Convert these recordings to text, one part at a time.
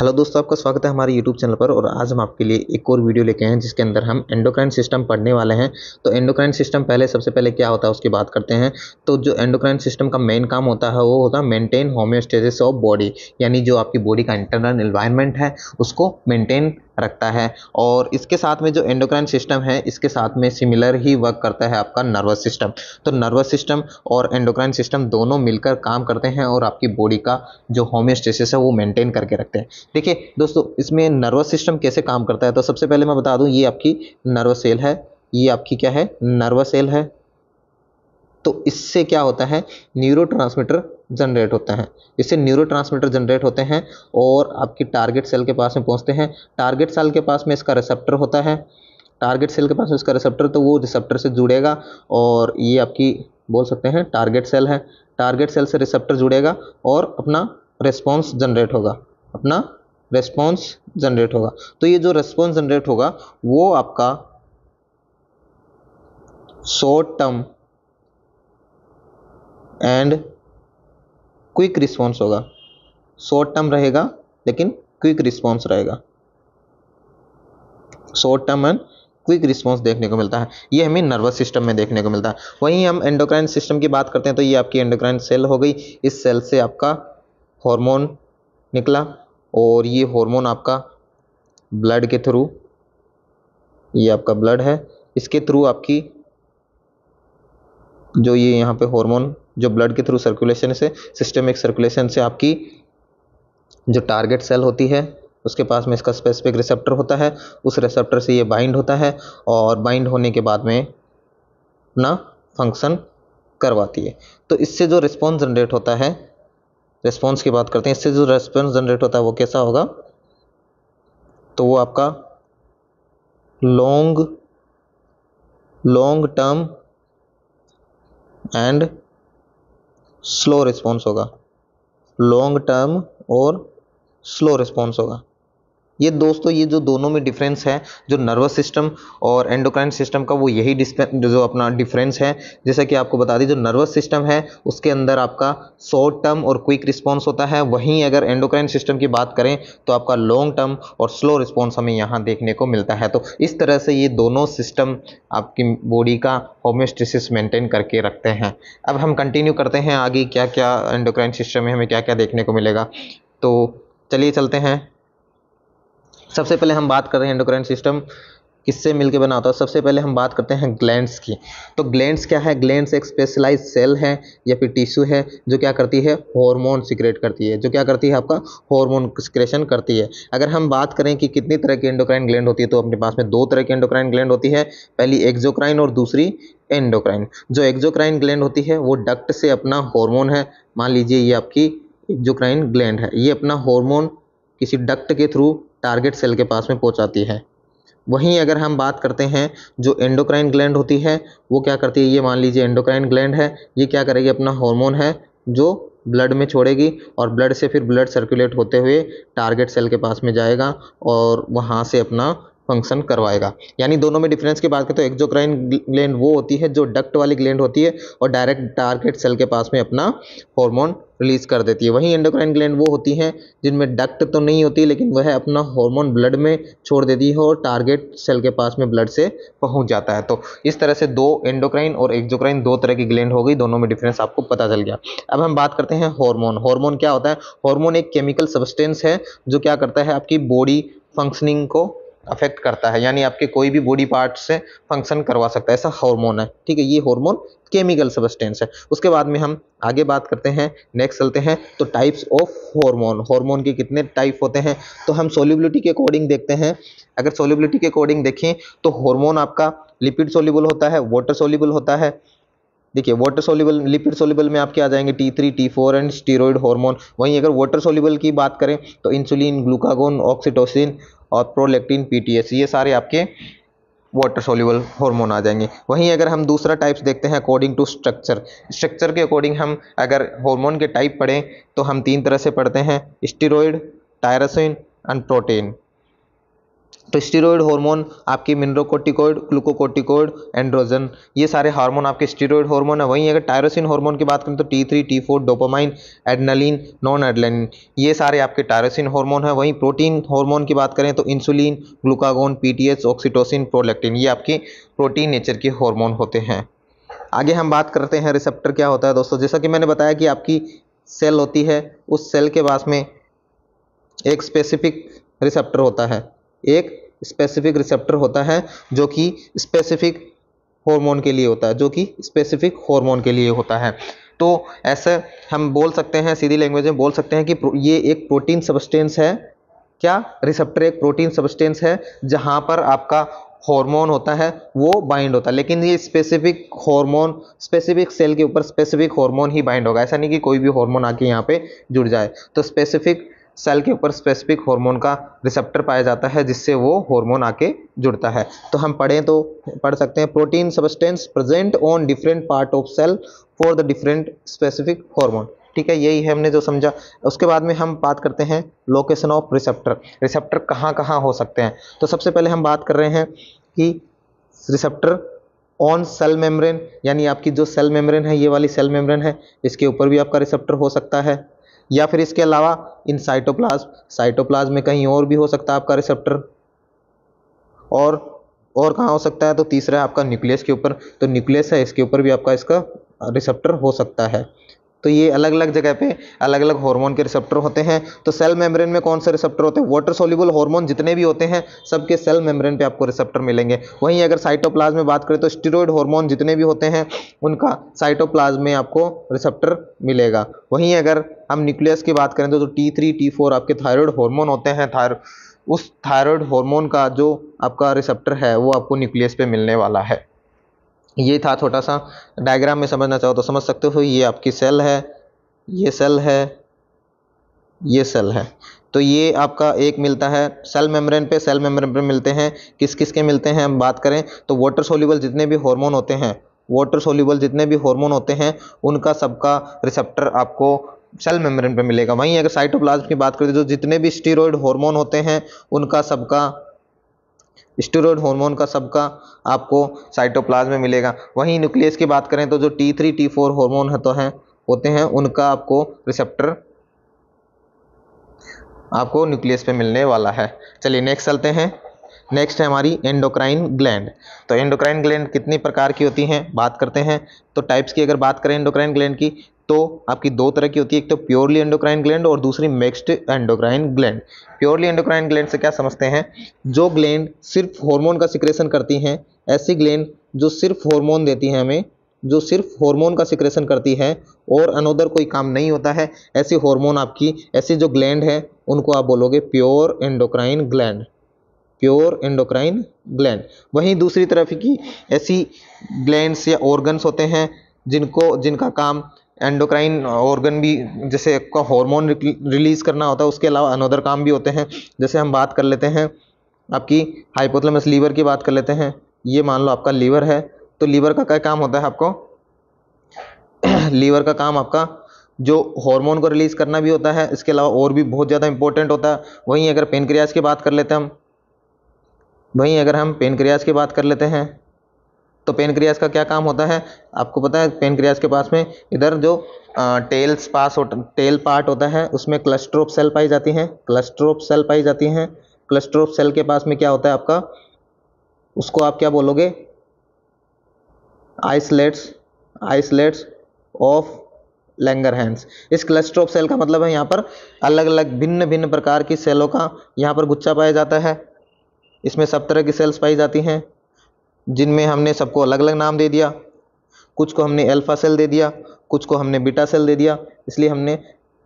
hello दोस्तों आपका स्वागत है हमारे यूट्यूब चैनल पर और आज हम आपके लिए एक और वीडियो लेके हैं जिसके अंदर हम एंडोक्राइन सिस्टम पढ़ने वाले हैं तो एंडोक्राइन सिस्टम पहले सबसे पहले क्या होता है उसकी बात करते हैं तो जो एंडोक्राइन सिस्टम का मेन काम होता है वो होता है मेनटेन होम्योस्टेसिस ऑफ बॉडी यानी जो आपकी बॉडी का इंटरनल इन्वायरमेंट है उसको मेनटेन रखता है और इसके साथ में जो एंडोक्राइन सिस्टम है इसके साथ में सिमिलर ही वर्क करता है आपका नर्वस सिस्टम तो नर्वस सिस्टम और एंडोक्राइन सिस्टम दोनों मिलकर काम करते हैं और आपकी बॉडी का जो होम्योस्टेसिस है वो मेंटेन करके रखते हैं देखिए दोस्तों इसमें नर्वस सिस्टम कैसे काम करता है तो सबसे पहले मैं बता दूँ ये आपकी नर्वस सेल है ये आपकी क्या है नर्वस सेल है तो इससे क्या होता है न्यूरो जनरेट होते हैं इससे न्यूरो जनरेट होते हैं और आपकी टारगेट सेल के पास में पहुँचते हैं टारगेट सेल के पास में इसका रिसेप्टर होता है टारगेट सेल के पास में इसका रिसेप्टर तो वो रिसेप्टर से जुड़ेगा और ये आपकी बोल सकते हैं टारगेट सेल है टारगेट सेल से रिसेप्टर जुड़ेगा और अपना रिस्पॉन्स जनरेट होगा अपना रिस्पॉन्स जनरेट होगा तो ये जो रिस्पॉन्स जनरेट होगा वो आपका short term and quick response होगा शॉर्ट टर्म रहेगा लेकिन क्विक रिस्पॉन्स रहेगा short term and quick response देखने को मिलता है ये हमें नर्वस सिस्टम में देखने को मिलता है वहीं हम एंडोक्राइन सिस्टम की बात करते हैं तो ये आपकी एंडोक्राइन सेल हो गई इस सेल से आपका हार्मोन निकला और ये हार्मोन आपका ब्लड के थ्रू ये आपका ब्लड है इसके थ्रू आपकी जो ये यहाँ पे हार्मोन जो ब्लड के थ्रू सर्कुलेशन से सिस्टमिक सर्कुलेशन से आपकी जो टारगेट सेल होती है उसके पास में इसका स्पेसिफिक रिसेप्टर होता है उस रिसेप्टर से ये बाइंड होता है और बाइंड होने के बाद में अपना फंक्शन करवाती है तो इससे जो रिस्पॉन्स जनरेट होता है रिस्पॉन्स की बात करते हैं इससे जो रिस्पॉन्स जनरेट होता है वो कैसा होगा तो वो आपका long long term and slow response होगा लॉन्ग टर्म और स्लो रिस्पॉन्स होगा ये दोस्तों ये जो दोनों में डिफरेंस है जो नर्वस सिस्टम और एंडोक्राइन सिस्टम का वो यही जो अपना डिफरेंस है जैसा कि आपको बता दी जो नर्वस सिस्टम है उसके अंदर आपका शॉर्ट टर्म और क्विक रिस्पॉन्स होता है वहीं अगर एंडोक्राइन सिस्टम की बात करें तो आपका लॉन्ग टर्म और स्लो रिस्पॉन्स हमें यहाँ देखने को मिलता है तो इस तरह से ये दोनों सिस्टम आपकी बॉडी का होम्योस्टेसिस मेंटेन करके रखते हैं अब हम कंटिन्यू करते हैं आगे क्या क्या एंडोक्राइन सिस्टम में हमें क्या क्या देखने को मिलेगा तो चलिए चलते हैं सबसे पहले हम बात कर रहे हैं एंडोक्राइन सिस्टम किससे मिलके बना होता है सबसे पहले हम बात करते हैं ग्लैंड्स की तो ग्लैंड्स क्या है ग्लैंड्स एक स्पेशलाइज सेल है या फिर टिश्यू है जो क्या करती है हार्मोन सिक्रेट करती है जो क्या करती है आपका हार्मोन सिक्रेशन करती है अगर हम बात करें कि कितनी तरह की एंडोक्राइन ग्लैंड होती है तो अपने पास में दो तरह की एंडोक्राइन ग्लैंड होती है पहली एक्जोक्राइन और दूसरी एंडोक्राइन जो एक्जोक्राइन ग्लैंड होती है वो डक्ट से अपना हॉर्मोन है मान लीजिए ये आपकी एक्जोक्राइन ग्लैंड है ये अपना हॉर्मोन किसी डक्ट के थ्रू टारगेट सेल के पास में पहुंचाती है वहीं अगर हम बात करते हैं जो एंडोक्राइन ग्लैंड होती है वो क्या करती है ये मान लीजिए एंडोक्राइन ग्लैंड है ये क्या करेगी अपना हॉर्मोन है जो ब्लड में छोड़ेगी और ब्लड से फिर ब्लड सर्कुलेट होते हुए टारगेट सेल के पास में जाएगा और वहाँ से अपना फंक्शन करवाएगा यानी दोनों में डिफरेंस की बात करें तो एक्जोक्राइन ग्लैंड वो होती है जो डक्ट वाली ग्लैंड होती है और डायरेक्ट टारगेट सेल के पास में अपना हॉर्मोन रिलीज कर देती है वहीं एंडोक्राइन ग्लैंड वो होती हैं जिनमें डक्ट तो नहीं होती लेकिन वह अपना हॉर्मोन ब्लड में छोड़ देती है और टारगेट सेल के पास में ब्लड से पहुंच जाता है तो इस तरह से दो एंडोक्राइन और एक्जोक्राइन दो तरह की ग्लैंड हो गई दोनों में डिफरेंस आपको पता चल गया अब हम बात करते हैं हॉर्मोन हॉर्मोन क्या होता है हॉर्मोन एक केमिकल सब्सटेंस है जो क्या करता है आपकी बॉडी फंक्शनिंग को अफेक्ट करता है यानी आपके कोई भी बॉडी पार्ट से फंक्शन करवा सकता है ऐसा हार्मोन है ठीक है ये हार्मोन केमिकल सबस्टेंस है उसके बाद में हम आगे बात करते हैं नेक्स्ट चलते हैं तो टाइप्स ऑफ हार्मोन हार्मोन के कितने टाइप होते हैं तो हम सोलिबिलिटी के अकॉर्डिंग देखते हैं अगर सोलिबिलिटी के अकॉर्डिंग देखें तो हॉर्मोन आपका लिपिड सोल्यूबल होता है वाटर सोलिबल होता है देखिए वाटर सोलिबल लिपिड सोल्यूबल में आपके आ जाएंगे T three T four and steroid hormone वहीं अगर वाटर सोल्यूबल की बात करें तो इंसुलिन ग्लूकागोन ऑक्सीटोसिन और प्रोलेक्टिन पीटीएस ये सारे आपके वाटर सोल्यूबल हार्मोन आ जाएंगे वहीं अगर हम दूसरा टाइप्स देखते हैं अकॉर्डिंग टू स्ट्रक्चर स्ट्रक्चर के अकॉर्डिंग हम अगर हार्मोन के टाइप पढ़ें तो हम तीन तरह से पढ़ते हैं स्टीरोइड टायरसिन एंड प्रोटीन तो स्टीरोयड हार्मोन आपकी मिनरोकोटिकोइड ग्लूकोकोटिकोइड एंड्रोजन ये सारे हार्मोन आपके स्टीरोयड हार्मोन है वहीं अगर टायरोसिन हार्मोन की बात करें तो T three T four dopamine adrenaline non adrenaline ये सारे आपके टायरोसिन हार्मोन है वहीं प्रोटीन हार्मोन की बात करें तो insulin glucagon PTH oxytocin prolactin ये आपके प्रोटीन नेचर के हॉर्मोन होते हैं आगे हम बात करते हैं रिसेप्टर क्या होता है दोस्तों जैसा कि मैंने बताया कि आपकी सेल होती है उस सेल के पास में एक स्पेसिफिक रिसेप्टर होता है एक स्पेसिफिक रिसेप्टर होता है जो कि स्पेसिफिक हार्मोन के लिए होता है जो कि स्पेसिफिक हार्मोन के लिए होता है तो ऐसे हम बोल सकते हैं सीधी लैंग्वेज में बोल सकते हैं कि ये एक प्रोटीन सबस्टेंस है क्या रिसेप्टर एक प्रोटीन सबस्टेंस है जहाँ पर आपका हार्मोन होता है वो बाइंड होता है लेकिन ये स्पेसिफिक हार्मोन स्पेसिफिक सेल के ऊपर स्पेसिफिक हार्मोन ही बाइंड होगा ऐसा नहीं कि कोई भी हार्मोन आके यहाँ पे जुड़ जाए तो स्पेसिफिक सेल के ऊपर स्पेसिफिक हार्मोन का रिसेप्टर पाया जाता है जिससे वो हार्मोन आके जुड़ता है तो हम पढ़ें तो पढ़ सकते हैं protein substance present on different part of cell for the different specific hormone ठीक है यही है हमने जो समझा उसके बाद में हम बात करते हैं लोकेशन ऑफ रिसेप्टर रिसेप्टर कहाँ कहाँ हो सकते हैं तो सबसे पहले हम बात कर रहे हैं कि रिसेप्टर ऑन सेल मेम्ब्रेन यानी आपकी जो सेल मेम्ब्रेन है ये वाली सेल मेम्ब्रेन है इसके ऊपर भी आपका रिसेप्टर हो सकता है या फिर इसके अलावा इन साइटोप्लाज्म साइटोप्लाज्म में कहीं और भी हो सकता है आपका रिसेप्टर और और कहाँ हो सकता है तो तीसरा है आपका न्यूक्लियस के ऊपर तो न्यूक्लियस है इसके ऊपर भी आपका इसका रिसेप्टर हो सकता है तो ये अलग अलग जगह पे अलग अलग हार्मोन के रिसेप्टर होते हैं तो सेल मेम्ब्रेन में कौन से रिसेप्टर होते हैं वाटर सोल्यूबल हार्मोन जितने भी होते हैं सबके सेल मेम्ब्रेन पे आपको रिसेप्टर मिलेंगे वहीं अगर साइटोप्लाज्म में बात करें तो स्टीरोइड हार्मोन जितने भी होते हैं उनका साइटोप्लाज्म में आपको रिसेप्टर मिलेगा वहीं अगर हम न्यूक्लियस की बात करें तो टी थ्री टी फोर आपके थायरॉयड हार्मोन होते हैं थायरो उस थायरॉयड हार्मोन का जो आपका रिसेप्टर है वो आपको न्यूक्लियस पे मिलने वाला है ये था छोटा सा डायग्राम में समझना चाहो तो समझ सकते हो ये आपकी सेल है ये सेल है ये सेल है तो ये आपका एक मिलता है सेल मेम्ब्रेन पे सेल मेम्ब्रेन पे मिलते हैं किस किस के मिलते हैं हम बात करें तो वाटर सोल्यूबल जितने भी हार्मोन होते हैं वाटर सोल्यूबल जितने भी हार्मोन होते हैं उनका सबका रिसेप्टर आपको सेल मेम्ब्रेन पे मिलेगा वहीं अगर साइटोप्लाज्म की बात करें तो जितने भी स्टीरोइड हार्मोन होते हैं उनका सबका स्टेरॉयड हार्मोन का सबका आपको साइटोप्लाज्म में मिलेगा वहीं न्यूक्लियस की बात करें तो जो T three T four hormone है तो हैं होते हैं उनका आपको रिसेप्टर आपको न्यूक्लियस पे मिलने वाला है चलिए नेक्स्ट चलते हैं नेक्स्ट है हमारी एंडोक्राइन ग्लैंड तो एंडोक्राइन ग्लैंड कितनी प्रकार की होती हैं बात करते हैं तो टाइप्स की अगर बात करें एंडोक्राइन ग्लैंड की तो आपकी दो तरह की होती है एक तो प्योरली एंडोक्राइन ग्लैंड और दूसरी mixed endocrine gland purely endocrine gland से क्या समझते हैं जो ग्लैंड सिर्फ हार्मोन का सिक्रेशन करती हैं ऐसी ग्लैंड जो सिर्फ हार्मोन देती हैं हमें जो सिर्फ हार्मोन का सिक्रेशन करती है और अनोदर कोई काम नहीं होता है ऐसी हॉर्मोन आपकी ऐसी जो ग्लैंड है उनको आप बोलोगे pure endocrine gland pure endocrine gland वहीं दूसरी तरफ की ऐसी ग्लैंड्स या ऑर्गन्स होते हैं जिनको जिनका काम एंडोक्राइन ऑर्गन भी जैसे आपका हार्मोन रिलीज़ करना होता है उसके अलावा अनदर काम भी होते हैं जैसे हम बात कर लेते हैं आपकी हाइपोथलमस लीवर की बात कर लेते हैं ये मान लो आपका लीवर है तो लीवर का क्या काम होता है आपको लीवर का काम आपका जो हार्मोन को रिलीज़ करना भी होता है इसके अलावा और भी बहुत ज़्यादा इंपॉर्टेंट होता है वहीं अगर पेनक्रियाज की बात कर लेते हैं हम वहीं अगर हम पेनक्रियाज की बात कर लेते हैं तो पेनक्रियास का क्या काम होता है आपको पता है पेनक्रियास के पास में इधर जो टेल्स पास होता टेल पार्ट होता है उसमें क्लस्ट्रोप सेल पाई जाती हैं क्लस्ट्रोप सेल पाई जाती हैं क्लस्ट्रोप सेल के पास में क्या होता है आपका उसको आप क्या बोलोगे islets islets of Langerhans इस क्लस्टर ऑफ सेल का मतलब है यहाँ पर अलग अलग भिन्न भिन्न प्रकार की सेलों का यहाँ पर गुच्छा पाया जाता है इसमें सब तरह की सेल्स पाई जाती हैं जिनमें हमने सबको अलग अलग नाम दे दिया कुछ को हमने अल्फ़ा सेल दे दिया कुछ को हमने बीटा सेल दे दिया इसलिए हमने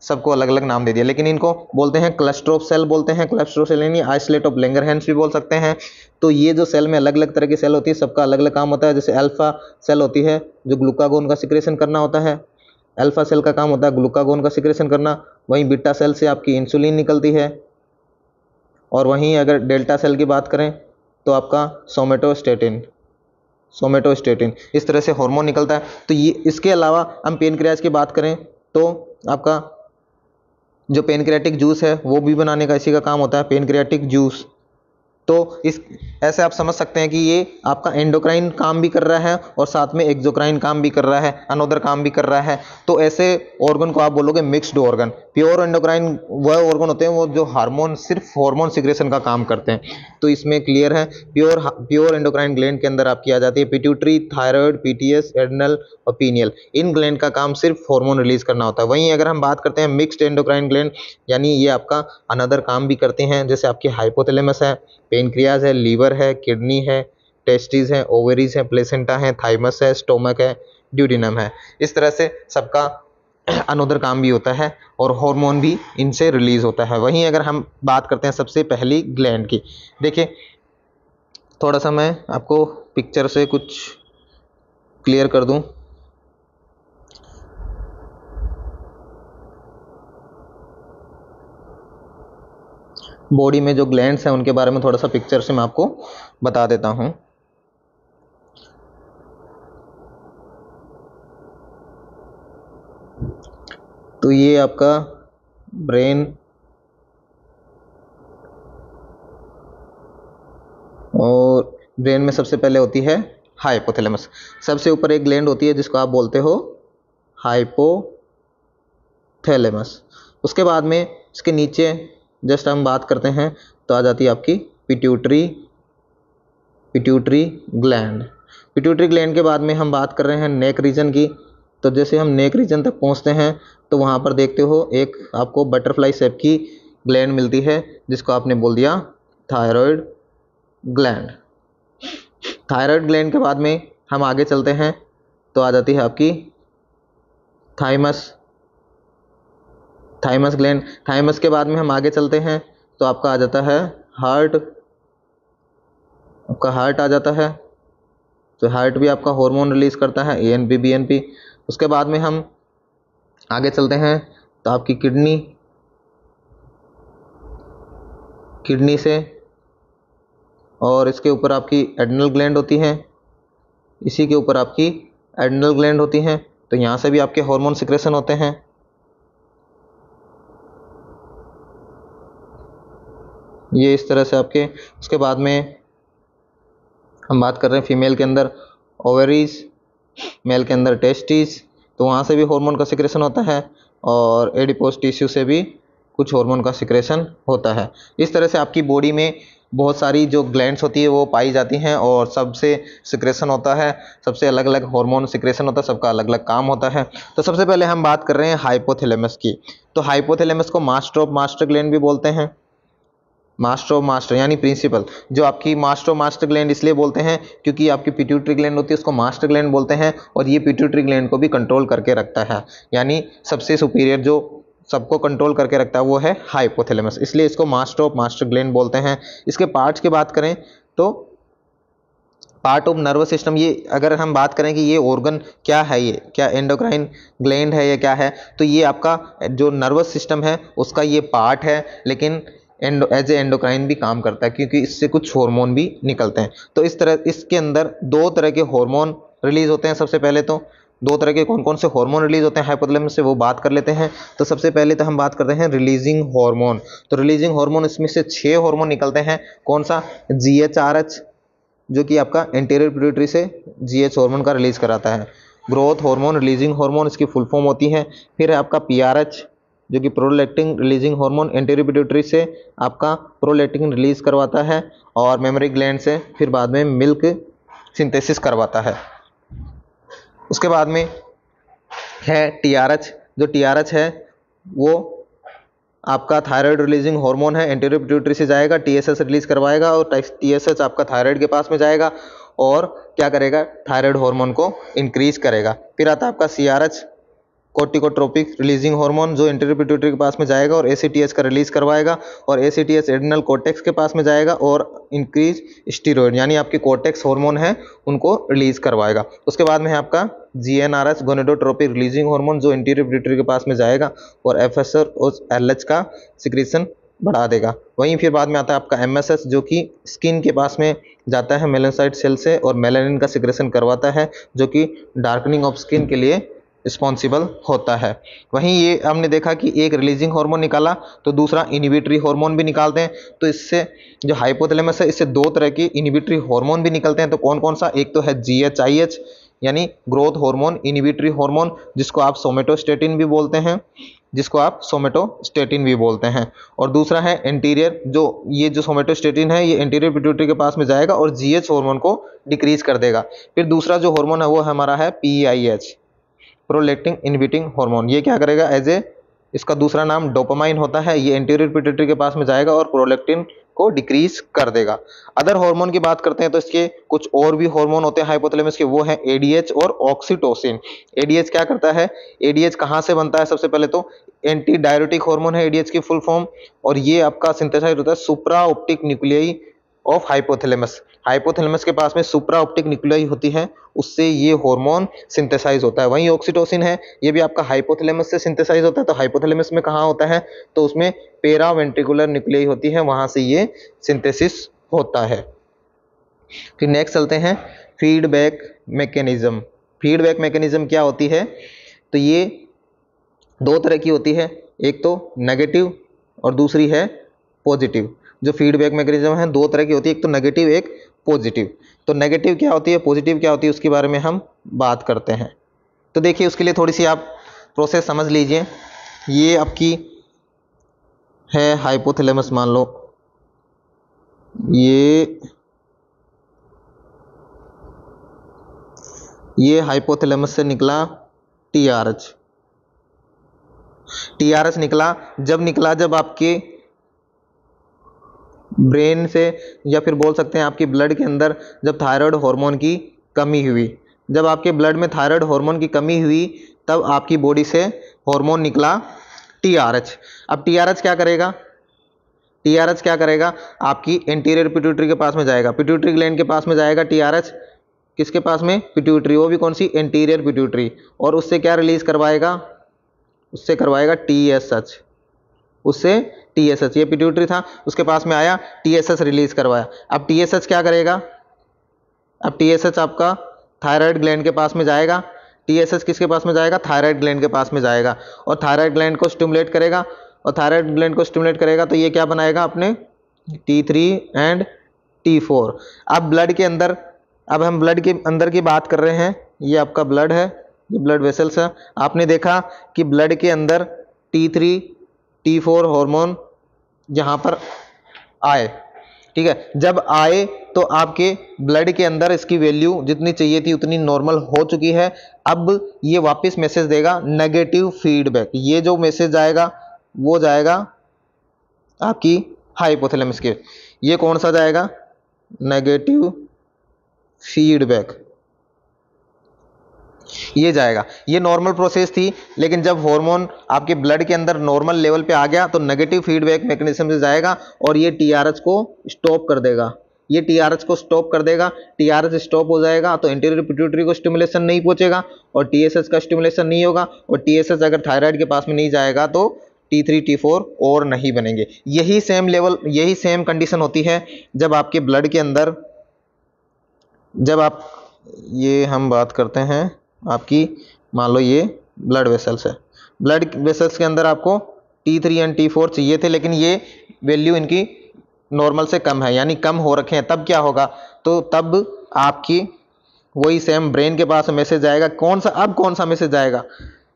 सबको अलग अलग नाम दे दिया लेकिन इनको बोलते हैं क्लस्टर ऑफ सेल बोलते हैं क्लस्टर ऑफ सेल यानी आइसोलेट ऑफ हैंड्स भी बोल सकते हैं तो ये जो सेल में अलग अलग तरह की सेल होती है सबका अलग अलग काम होता है जैसे अल्फ़ा सेल होती है जो ग्लूकागोन का सिक्रेशन करना होता है अल्फ़ा सेल का काम होता है ग्लूकागोन का सिक्रेशन करना वहीं बीटा सेल से आपकी इंसुलिन निकलती है और वहीं अगर डेल्टा सेल की बात करें तो आपका सोमेटोस्टेटिन सोमेटोस्टेटिन इस तरह से हार्मोन निकलता है तो ये इसके अलावा हम पेनक्रियाज की बात करें तो आपका जो पेनक्रियाटिक जूस है वो भी बनाने का इसी का काम होता है पेनक्रियाटिक जूस तो इस ऐसे आप समझ सकते हैं कि ये आपका एंडोक्राइन काम भी कर रहा है और साथ में एक्जोक्राइन काम भी कर रहा है अनोदर काम भी कर रहा है तो ऐसे ऑर्गन को आप बोलोगे मिक्सड ऑर्गन प्योर एंडोक्राइन वह ऑर्गन होते हैं वो जो हार्मोन सिर्फ हार्मोन सिग्रेशन का काम करते हैं तो इसमें क्लियर है प्योर प्योर एंडोक्राइन ग्लैंड के अंदर आपकी आ जाती है पिट्यूटरी थायरॉयड पीटीएस एडनल और पीनियल इन ग्लैंड का काम सिर्फ हार्मोन रिलीज करना होता है वहीं अगर हम बात करते हैं मिक्सड एंडोक्राइन ग्लैंड यानी ये आपका अनदर काम भी करते हैं जैसे आपकी हाइपोथेलेमस है पेनक्रियाज है लीवर है किडनी है टेस्टिस है ओवरीज है प्लेसेंटा है थाइमस है स्टोमक है ड्यूडिनम है इस तरह से सबका अनुदर काम भी होता है और हार्मोन भी इनसे रिलीज होता है वहीं अगर हम बात करते हैं सबसे पहली ग्लैंड की देखिए थोड़ा सा मैं आपको पिक्चर से कुछ क्लियर कर दूं बॉडी में जो ग्लैंड्स हैं उनके बारे में थोड़ा सा पिक्चर से मैं आपको बता देता हूँ तो ये आपका ब्रेन और ब्रेन में सबसे पहले होती है हाइपोथैलेमस सबसे ऊपर एक ग्लैंड होती है जिसको आप बोलते हो हाइपोथैलेमस उसके बाद में इसके नीचे जस्ट हम बात करते हैं तो आ जाती है आपकी pituitary pituitary gland pituitary gland के बाद में हम बात कर रहे हैं नेक रीजन की तो जैसे हम नेक रीजन तक पहुंचते हैं तो वहां पर देखते हो एक आपको बटरफ्लाई सेप की ग्लैंड मिलती है जिसको आपने बोल दिया थायरॉयड ग्लैंड थायरॉयड ग्लैंड के बाद में हम आगे चलते हैं तो आ जाती है आपकी थाइमस थाइमस ग्लैंड थाइमस के बाद में हम आगे चलते हैं तो आपका आ जाता है हार्ट आपका हार्ट आ जाता है तो हार्ट भी आपका हार्मोन रिलीज़ करता है A N P B N P उसके बाद में हम आगे चलते हैं तो आपकी किडनी किडनी से और इसके ऊपर आपकी एडनल ग्लैंड होती है इसी के ऊपर आपकी एडनल ग्लैंड होती हैं तो यहाँ से भी आपके हार्मोन सिक्रेशन होते हैं ये इस तरह से आपके उसके बाद में हम बात कर रहे हैं फीमेल के अंदर ओवरीज मेल के अंदर टेस्टिस तो वहाँ से भी हार्मोन का सिक्रेशन होता है और एडिपोज टिश्यू से भी कुछ हार्मोन का सिक्रेशन होता है इस तरह से आपकी बॉडी में बहुत सारी जो ग्लैंड्स होती है वो पाई जाती हैं और सबसे सिक्रेशन होता है सबसे अलग अलग हार्मोन सिक्रेशन होता है सबका अलग अलग काम होता है तो सबसे पहले हम बात कर रहे हैं हाइपोथैलेमस की तो हाइपोथैलेमस को मास्टर ऑफ मास्टर ग्लैंड भी बोलते हैं मास्टर ऑफ मास्टर यानी प्रिंसिपल जो आपकी मास्टर ऑफ मास्टर ग्लैंड इसलिए बोलते हैं क्योंकि आपकी पिट्यूटरी ग्लैंड होती है उसको मास्टर ग्लैंड बोलते हैं और ये पिट्यूटरी ग्लैंड को भी कंट्रोल करके रखता है यानी सबसे सुपीरियर जो सबको कंट्रोल करके रखता है वो है हाइपोथैलेमस इसलिए इसको मास्टर ऑफ मास्टर ग्लैंड बोलते हैं इसके पार्ट्स की बात करें तो पार्ट ऑफ नर्वस सिस्टम ये अगर हम बात करें कि ये ऑर्गन क्या है ये क्या एंडोक्राइन ग्लैंड है या क्या है तो ये आपका जो नर्वस सिस्टम है उसका ये पार्ट है लेकिन एंडो एज ए एंडोक्राइन भी काम करता है क्योंकि इससे कुछ हार्मोन भी निकलते हैं तो इस तरह इसके अंदर दो तरह के हार्मोन रिलीज़ होते हैं सबसे पहले तो दो तरह के कौन कौन से हार्मोन रिलीज़ होते हैं हाइपोथैलेमस से वो बात कर लेते हैं तो सबसे पहले तो हम बात करते हैं रिलीजिंग हार्मोन तो रिलीजिंग हार्मोन इसमें से छः हार्मोन निकलते हैं कौन सा जी एच आर एच जो कि आपका एंटीरियर प्यूटरी से जी एच हार्मोन का रिलीज़ कराता है ग्रोथ हार्मोन रिलीजिंग हार्मोन इसकी फुल फॉर्म होती है फिर है आपका पी आर एच जो कि प्रोलेक्टिन रिलीजिंग हार्मोन एंटीरिपिट्यूटरी से आपका प्रोलेक्टिन रिलीज करवाता है और मेमोरी ग्लैंड से फिर बाद में मिल्क सिंथेसिस करवाता है उसके बाद में है टीआरएच जो टीआरएच है वो आपका थायराइड रिलीजिंग हार्मोन है एंटीरिपिट्यूटरी से जाएगा टीएसएस रिलीज करवाएगा और एच आपका थायराइड के पास में जाएगा और क्या करेगा थायराइड हार्मोन को इंक्रीज करेगा फिर आता है आपका सीआरएच कोर्टिकोट्रोपिक रिलीजिंग हार्मोन जो इंटीरियर के पास में जाएगा और एसीटीएच का रिलीज करवाएगा और एसीटीएच एडनल कोटेक्स के पास में जाएगा और इंक्रीज स्टीरोड यानी आपके कोटेक्स हार्मोन है उनको रिलीज करवाएगा उसके बाद में है आपका G N R S gonadotropic releasing hormone जो इंटीरियर के पास में जाएगा और एफ एस और एल एच का सिक्रीसन बढ़ा देगा वहीं फिर बाद में आता है आपका एम एस एस जो कि स्किन के पास में जाता है मेलेनसाइड सेल से और मेलानिन का सिक्रेशन करवाता है जो कि डार्कनिंग ऑफ स्किन के लिए रिस्पॉन्सिबल होता है वहीं ये हमने देखा कि एक रिलीजिंग हार्मोन निकाला तो दूसरा इनिबिटरी हार्मोन भी निकालते हैं तो इससे जो हाइपोथैलेमस है इससे दो तरह के इनिबिटरी हार्मोन भी निकलते हैं तो कौन कौन सा एक तो है जी एच आई एच यानी ग्रोथ हार्मोन इनिबिटरी हार्मोन जिसको आप सोमेटोस्टेटिन भी बोलते हैं जिसको आप सोमेटोस्टेटिन भी बोलते हैं और दूसरा है एंटीरियर जो ये जो सोमेटोस्टेटिन है ये एंटीरियर पिट्यूटरी के पास में जाएगा और जीएच हार्मोन को डिक्रीज कर देगा फिर दूसरा जो हार्मोन है वो हमारा है पीआईएच प्रोलेक्टिंग इनविटिंग हार्मोन ये क्या करेगा एज ए इसका दूसरा नाम डोपामाइन होता है ये एंटीरियर पिटेटरी के पास में जाएगा और प्रोलेक्टिन को डिक्रीज कर देगा अदर हार्मोन की बात करते हैं तो इसके कुछ और भी हार्मोन होते हैं हाइपोथैलेमस के वो हैं एडीएच और ऑक्सीटोसिन एडीएच क्या करता है एडीएच कहाँ से बनता है सबसे पहले तो एंटी डायरेटिक हार्मोन है एडीएच की फुल फॉर्म और ये आपका सिंथेसाइज होता है supra optic nuclei of hypothalamus hypothalamus के पास में सुपरा ऑप्टिक निकुलाई होती है उससे ये हार्मोन सिंथेसाइज होता है वहीं ऑक्सीटोसिन है ये भी आपका हाइपोथैलेमस से सिंथेसाइज होता है तो हाइपोथैलेमस में कहाँ होता है तो उसमें पेरा वेंट्रिकुलर निकुलाई होती है वहाँ से ये सिंथेसिस होता है फिर नेक्स्ट चलते हैं फीडबैक मैकेनिज़्म फीडबैक मैकेनिज़्म क्या होती है तो ये दो तरह की होती है एक तो नेगेटिव और दूसरी है पॉजिटिव जो फीडबैक मैकेनिज्म है दो तरह की होती है एक तो नेगेटिव एक पॉजिटिव तो नेगेटिव क्या होती है पॉजिटिव क्या होती है उसके बारे में हम बात करते हैं तो देखिए उसके लिए थोड़ी सी आप प्रोसेस समझ लीजिए ये आपकी है हाइपोथैलेमस मान लो ये ये हाइपोथैलेमस से निकला टीआरएच टीआरएच निकला जब निकला जब आपके ब्रेन से या फिर बोल सकते हैं आपकी ब्लड के अंदर जब थायराइड हार्मोन की कमी हुई जब आपके ब्लड में थायराइड हार्मोन की कमी हुई तब आपकी बॉडी से हार्मोन निकला टीआरएच अब टीआरएच क्या करेगा टीआरएच क्या करेगा आपकी इंटीरियर पिट्यूटरी के पास में जाएगा पिट्यूटरी ग्लैंड के पास में जाएगा टीआरएच किसके पास में पिट्यूटरी वो भी कौन सी इंटीरियर पिट्यूटरी और उससे क्या रिलीज करवाएगा उससे करवाएगा टी एस एच उससे टी एस एस ये पिट्यूटरी था उसके पास में आया टी एस एस रिलीज करवाया अब टी एस एस क्या करेगा अब टी एस एस आपका थायराइड ग्लैंड के पास में जाएगा टी एस एस किसके पास में जाएगा थायराइड ग्लैंड के पास में जाएगा और थायराइड ग्लैंड को स्टिमुलेट करेगा और थायराइड ग्लैंड को स्टिमुलेट करेगा तो ये क्या बनाएगा अपने T three and T four अब ब्लड के अंदर अब हम ब्लड के अंदर की बात कर रहे हैं ये आपका ब्लड है ये ब्लड वेसल्स है आपने देखा कि ब्लड के अंदर T three T four hormone यहाँ पर आए ठीक है जब आए तो आपके ब्लड के अंदर इसकी वैल्यू जितनी चाहिए थी उतनी नॉर्मल हो चुकी है अब ये वापस मैसेज देगा नेगेटिव फीडबैक ये जो मैसेज आएगा वो जाएगा आपकी हाइपोथैलेमस के ये कौन सा जाएगा नेगेटिव फीडबैक ये जाएगा ये नॉर्मल प्रोसेस थी लेकिन जब हार्मोन आपके ब्लड के अंदर नॉर्मल लेवल पे आ गया तो नेगेटिव फीडबैक मैकेनिज्म से जाएगा और ये टीआरएच को स्टॉप कर देगा ये टीआरएच को स्टॉप कर देगा टीआरएच स्टॉप हो जाएगा तो इंटीरियर पिट्यूटरी को स्टिमुलेशन नहीं पहुंचेगा और टीएसएच का स्टिमुलेशन नहीं होगा और टीएसएच अगर थायराइड के पास में नहीं जाएगा तो टी थ्री टी फोर और नहीं बनेंगे यही सेम लेवल यही सेम कंडीशन होती है जब आपके ब्लड के अंदर जब आप ये हम बात करते हैं आपकी मान लो ये ब्लड वेसल्स है ब्लड वेसल्स के अंदर आपको T three and T four चाहिए थे लेकिन ये वैल्यू इनकी नॉर्मल से कम है यानी कम हो रखे हैं तब क्या होगा तो तब आपकी वही सेम ब्रेन के पास मैसेज आएगा कौन सा अब कौन सा मैसेज आएगा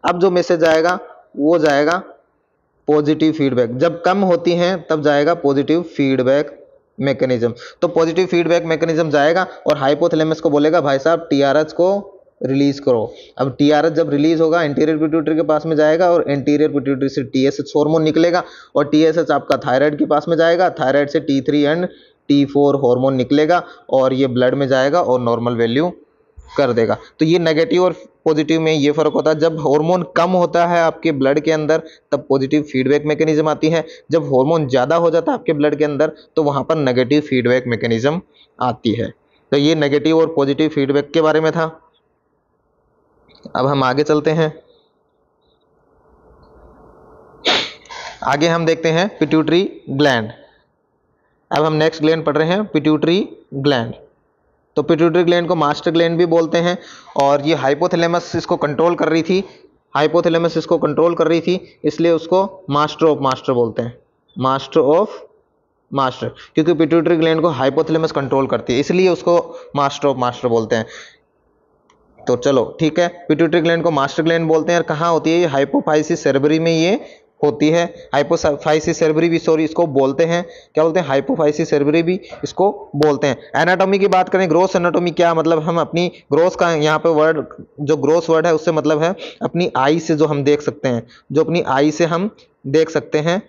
अब जो मैसेज आएगा वो जाएगा पॉजिटिव फीडबैक जब कम होती हैं तब जाएगा पॉजिटिव फीडबैक मैकेनिज्म तो पॉजिटिव फीडबैक मैकेनिज्म जाएगा और हाइपोथैलेमस को बोलेगा भाई साहब टीआरएच को रिलीज़ करो अब टीआरएस जब रिलीज़ होगा इंटीरियर पिट्यूटरी के पास में जाएगा और इंटीरियर पिट्यूटरी से टीएसएच हार्मोन निकलेगा और टीएसएच आपका थायराइड के पास में जाएगा थायराइड से T three and T four hormone निकलेगा और ये ब्लड में जाएगा और नॉर्मल वैल्यू कर देगा तो ये नेगेटिव और पॉजिटिव में ये फर्क होता है जब हार्मोन कम होता है आपके ब्लड के अंदर तब पॉजिटिव फीडबैक मैकेनिज्म आती है जब हार्मोन ज़्यादा हो जाता है आपके ब्लड के अंदर तो वहाँ पर नेगेटिव फीडबैक मैकेनिज्म आती है तो ये नेगेटिव और पॉजिटिव फीडबैक के बारे में था अब हम आगे चलते हैं आगे हम देखते हैं पिट्यूटरी ग्लैंड अब हम नेक्स्ट ग्लैंड पढ़ रहे हैं पिट्यूटरी ग्लैंड तो पिट्यूटरी ग्लैंड को मास्टर ग्लैंड भी बोलते हैं और ये हाइपोथैलेमस इसको कंट्रोल कर रही थी हाइपोथैलेमस इसको कंट्रोल कर रही थी इसलिए उसको मास्टर ऑफ मास्टर बोलते हैं मास्टर ऑफ मास्टर क्योंकि पिट्यूटरी ग्लैंड को हाइपोथैलेमस कंट्रोल करती है इसलिए उसको मास्टर ऑफ मास्टर बोलते हैं तो चलो ठीक है पिट्यूटरी ग्लैंड को मास्टर ग्लैंड बोलते हैं और कहाँ होती है हाइपोफाइसी सर्बरी में ये होती है हाइपोफाइसी सर्बरी भी सॉरी इसको बोलते हैं क्या बोलते हैं हाइपोफाइसी सर्बरी भी इसको बोलते हैं एनाटॉमी की बात करें ग्रोस एनाटॉमी क्या मतलब हम अपनी ग्रोस का यहाँ पे वर्ड जो ग्रोस वर्ड है उससे मतलब है अपनी आई से जो हम देख सकते हैं जो अपनी आई से हम देख सकते हैं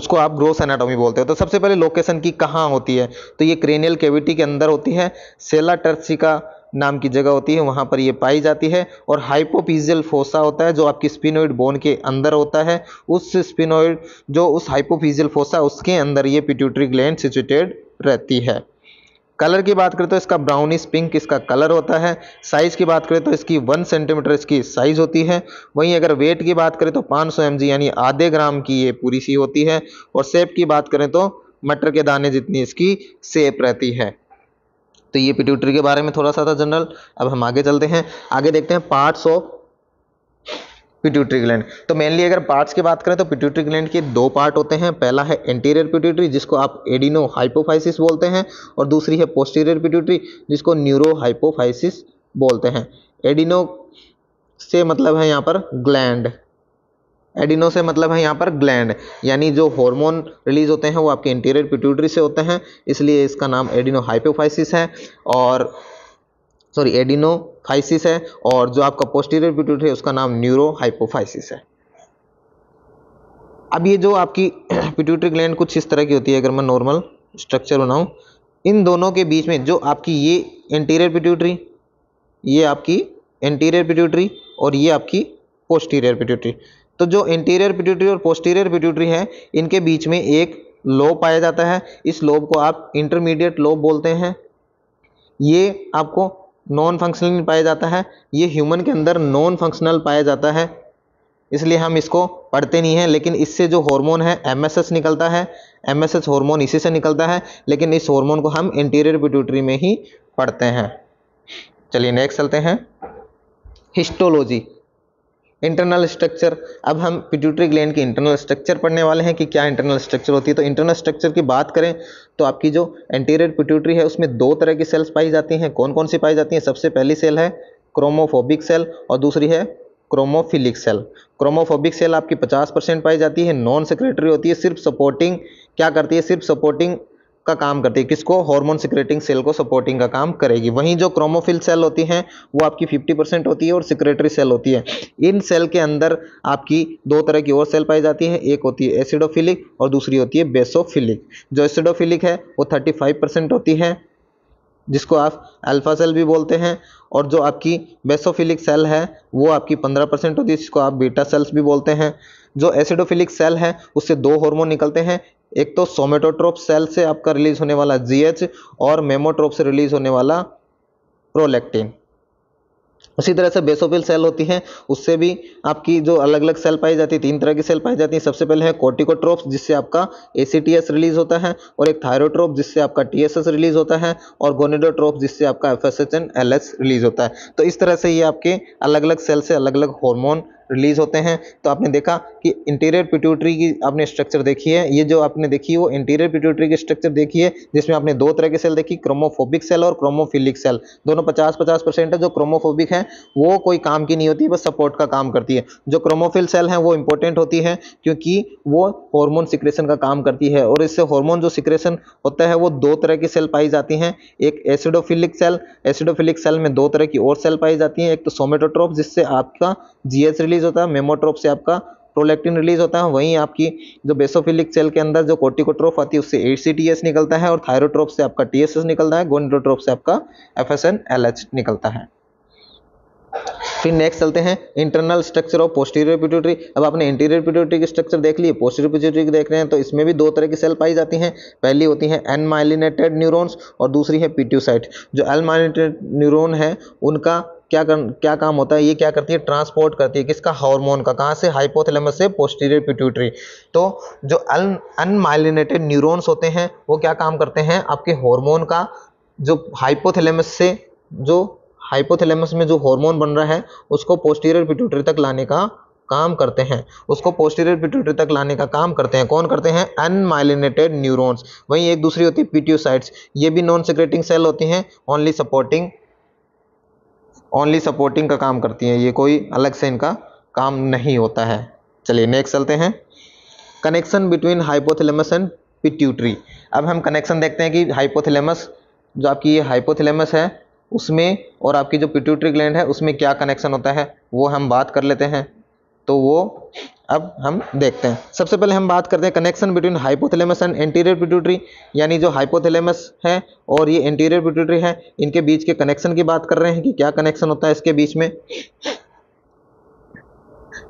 उसको आप ग्रोस एनाटॉमी बोलते हो तो सबसे पहले लोकेशन की कहाँ होती है तो ये क्रेनियल कैविटी के अंदर होती है सेला टर्सिका नाम की जगह होती है वहाँ पर ये पाई जाती है और हाइपोफिजियल फोसा होता है जो आपकी स्पिनोइड बोन के अंदर होता है उस स्पिनोइड जो उस हाइपोफिजियल फोसा उसके अंदर ये पिट्यूटरी ग्लैंड सिचुएटेड रहती है कलर की बात करें तो इसका ब्राउनिश पिंक इसका कलर होता है साइज़ की बात करें तो इसकी वन सेंटीमीटर इसकी साइज़ होती है वहीं अगर वेट की बात करें तो 500 सौ यानी आधे ग्राम की ये पूरी सी होती है और सेप की बात करें तो मटर के दाने जितनी इसकी सेप रहती है तो ये पिट्यूटरी के बारे में थोड़ा सा था जनरल अब हम आगे चलते हैं आगे देखते हैं पार्ट्स ऑफ पिट्यूटरी ग्लैंड तो मेनली अगर पार्ट्स की बात करें तो पिट्यूटरी ग्लैंड के दो पार्ट होते हैं पहला है एंटीरियर पिट्यूटरी जिसको आप एडिनो हाइपोफाइसिस बोलते हैं और दूसरी है पोस्टीरियर पिट्यूटरी जिसको न्यूरो हाइपोफाइसिस बोलते हैं एडिनो से मतलब है यहाँ पर ग्लैंड एडिनो से मतलब है यहाँ पर ग्लैंड यानी जो हार्मोन रिलीज होते हैं वो आपके इंटीरियर पिट्यूटरी से होते हैं इसलिए इसका नाम एडिनो हाइपोफाइसिस है और सॉरी फाइसिस है और जो आपका पोस्टीरियर पिट्यूटरी है उसका नाम न्यूरो हाइपोफाइसिस है अब ये जो आपकी पिट्यूटरी ग्लैंड कुछ इस तरह की होती है अगर मैं नॉर्मल स्ट्रक्चर बनाऊँ इन दोनों के बीच में जो आपकी ये इंटीरियर पिट्यूटरी ये आपकी इंटीरियर पिट्यूटरी और ये आपकी पोस्टीरियर पिट्यूटरी तो जो इंटीरियर पिट्यूटरी और पोस्टीरियर पिट्यूटरी है इनके बीच में एक लोब पाया जाता है इस लोब को आप इंटरमीडिएट लोब बोलते हैं ये आपको नॉन फंक्शनल पाया जाता है ये ह्यूमन के अंदर नॉन फंक्शनल पाया जाता है इसलिए हम इसको पढ़ते नहीं हैं लेकिन इससे जो हार्मोन है एमएसएस निकलता है एमएसएस हार्मोन इसी से निकलता है लेकिन इस हार्मोन को हम इंटीरियर पिट्यूटरी में ही पढ़ते हैं चलिए नेक्स्ट चलते हैं हिस्टोलॉजी इंटरनल स्ट्रक्चर अब हम पिट्यूटरी ग्लैंड की इंटरनल स्ट्रक्चर पढ़ने वाले हैं कि क्या इंटरनल स्ट्रक्चर होती है तो इंटरनल स्ट्रक्चर की बात करें तो आपकी जो एंटीरियर पिट्यूटरी है उसमें दो तरह की सेल्स पाई जाती हैं कौन कौन सी पाई जाती हैं सबसे पहली सेल है क्रोमोफोबिक सेल और दूसरी है क्रोमोफिलिक सेल क्रोमोफोबिक सेल आपकी 50 परसेंट पाई जाती है नॉन सेक्रेटरी होती है सिर्फ सपोर्टिंग क्या करती है सिर्फ सपोर्टिंग का काम करती है किसको हार्मोन सिक्रेटिंग सेल को सपोर्टिंग का काम करेगी वहीं जो क्रोमोफिल सेल होती हैं वो आपकी 50 परसेंट होती है और सिक्रेटरी सेल होती है इन सेल के अंदर आपकी दो तरह की और सेल पाई जाती है एक होती है एसिडोफिलिक और दूसरी होती है बेसोफिलिक जो एसिडोफिलिक है वो थर्टी होती है जिसको आप अल्फ़ा सेल भी बोलते हैं और जो आपकी बेसोफिलिक सेल है वो आपकी पंद्रह परसेंट होती है जिसको आप बीटा सेल्स भी बोलते हैं जो एसिडोफिलिक सेल है उससे दो हार्मोन निकलते हैं एक तो सोमेटोट्रोप सेल से आपका रिलीज होने वाला जीएच और मेमोट्रोप से रिलीज होने वाला प्रोलेक्टिन उसी तरह से बेसोफिल सेल होती है उससे भी आपकी जो अलग अलग सेल पाई जाती है तीन तरह की सेल पाई जाती है सबसे पहले है कोर्टिकोट्रोप्स जिससे आपका ए रिलीज होता है और एक थायरोट्रोप जिससे आपका टी रिलीज होता है और गोनेडोट्रोप जिससे आपका एफ एस रिलीज होता है तो इस तरह से ये आपके अलग अलग सेल से अलग अलग हॉर्मोन रिलीज़ होते हैं तो आपने देखा कि इंटीरियर पिट्यूटरी की आपने स्ट्रक्चर देखी है ये जो आपने देखी वो इंटीरियर पिट्यूटरी की स्ट्रक्चर देखी है जिसमें आपने दो तरह की सेल देखी क्रोमोफोबिक सेल और क्रोमोफिलिक सेल दोनों पचास पचास परसेंट है जो क्रोमोफोबिक है वो कोई काम की नहीं होती बस सपोर्ट का काम करती है जो क्रोमोफिल सेल है वो इंपॉर्टेंट होती है क्योंकि वो हॉर्मोन सिक्रेशन का काम करती है और इससे हॉर्मोन जो सिक्रेशन होता है वो दो तरह की सेल पाई जाती हैं एक एसिडोफिलिक सेल एसिडोफिलिक सेल में दो तरह की और सेल पाई जाती हैं एक तो सोमेटोट्रोप जिससे आपका जी रिलीज होता है मेमोट्रोप से आपका प्रोलेक्टिन रिलीज होता है वहीं आपकी जो बेसोफिलिक सेल के अंदर जो कोर्टिकोट्रोप आती है उससे ए सी टी एस निकलता है और थायरोट्रोप से आपका टी एस एस निकलता है गोनिडोट्रोप से आपका F S and L H निकलता है फिर नेक्स्ट चलते हैं internal structure of posterior pituitary अब आपने इंटीरियर पिट्यूटरी की स्ट्रक्चर देख लिए पोस्टीरियर पिट्यूटरी देख रहे हैं तो इसमें भी दो तरह की सेल पाई जाती हैं पहली होती है एन माइलिनेटेड न्यूरोन्स और दूसरी है पिट्यूसाइट जो एल माइलिनेटेड न्यूरोन है उनका क्या कर क्या काम होता है ये क्या करती है ट्रांसपोर्ट करती है किसका हार्मोन का कहाँ से हाइपोथैलेमस से पोस्टीरियर पिट्यूटरी तो जो अन अनमाइलिनेटेड न्यूरोन्स होते हैं वो क्या काम करते हैं आपके हार्मोन का जो हाइपोथैलेमस से जो हाइपोथैलेमस में जो हार्मोन बन रहा है उसको पोस्टीरियर पिट्यूटरी तक लाने का काम करते हैं उसको पोस्टीरियर पिट्यूटरी तक लाने का काम करते हैं कौन करते हैं अनमाइलिनेटेड न्यूरोन्स वहीं एक दूसरी होती है पीट्यूसाइट्स ये भी नॉन सिक्रेटिंग सेल होती हैं ओनली सपोर्टिंग ओनली सपोर्टिंग का काम करती हैं ये कोई अलग से इनका काम नहीं होता है चलिए नेक्स्ट चलते हैं connection between hypothalamus and pituitary अब हम कनेक्शन देखते हैं कि हाइपोथिलेमस जो आपकी ये हाइपोथेलेमस है उसमें और आपकी जो पिट्यूटरी ग्लैंड है उसमें क्या कनेक्शन होता है वो हम बात कर लेते हैं तो वो अब हम देखते हैं सबसे पहले हम बात करते हैं connection between hypothalamus and anterior pituitary यानी जो हाइपोथैलेमस है और ये एंटीरियर पिट्यूटरी है इनके बीच के कनेक्शन की बात कर रहे हैं कि क्या कनेक्शन होता है इसके बीच में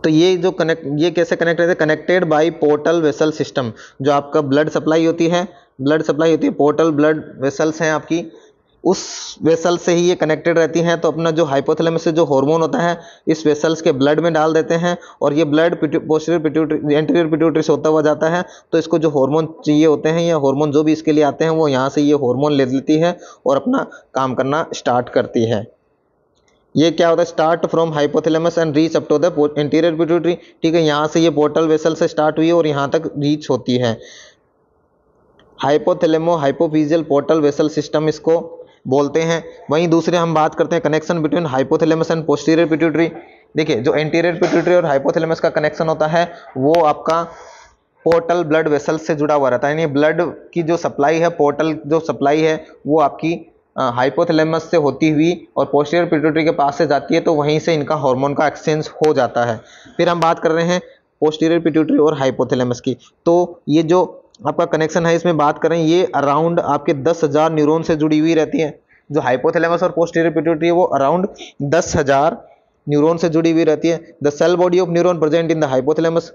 तो ये जो कनेक्ट ये कैसे कनेक्ट रहते हैं connected by portal vessel system जो आपका ब्लड सप्लाई होती है ब्लड सप्लाई होती है पोर्टल ब्लड वेसल्स हैं आपकी उस वेसल से ही ये कनेक्टेड रहती हैं तो अपना जो हाइपोथैलेमस से जो हार्मोन होता है इस वेसल्स के ब्लड में डाल देते हैं और ये blood posterior pituitary anterior pituitary से होता हुआ जाता है तो इसको जो हार्मोन चाहिए होते हैं या हार्मोन जो भी इसके लिए आते हैं वो यहाँ से ये हार्मोन ले लेती है और अपना काम करना स्टार्ट करती है ये क्या होता है start from hypothalamus and reach up to the anterior pituitary ठीक है यहाँ से ये पोर्टल वेसल से स्टार्ट हुई और यहाँ तक रीच होती है hypothalamo hypophyseal portal vessel system इसको बोलते हैं वहीं दूसरे हम बात करते हैं connection between hypothalamus and posterior pituitary देखिए जो एंटीरियर पिट्यूटरी और हाइपोथेलेमस का कनेक्शन होता है वो आपका पोर्टल ब्लड वेसल से जुड़ा हुआ रहता है यानी ब्लड की जो सप्लाई है पोर्टल जो सप्लाई है वो आपकी हाइपोथेलेमस से होती हुई और पोस्टीरियर पिट्यूटरी के पास से जाती है तो वहीं से इनका हार्मोन का एक्सचेंज हो जाता है फिर हम बात कर रहे हैं पोस्टीरियर पिट्यूटरी और हाइपोथेलेमस की तो ये जो आपका कनेक्शन है इसमें बात करें ये अराउंड आपके दस हज़ार न्यूरोन से जुड़ी हुई रहती है जो हाइपोथैलेमस और पोस्टीरियर पिट्यूटरी है वो अराउंड दस हज़ार न्यूरोन से जुड़ी हुई रहती है the cell body of neuron present in the hypothalamus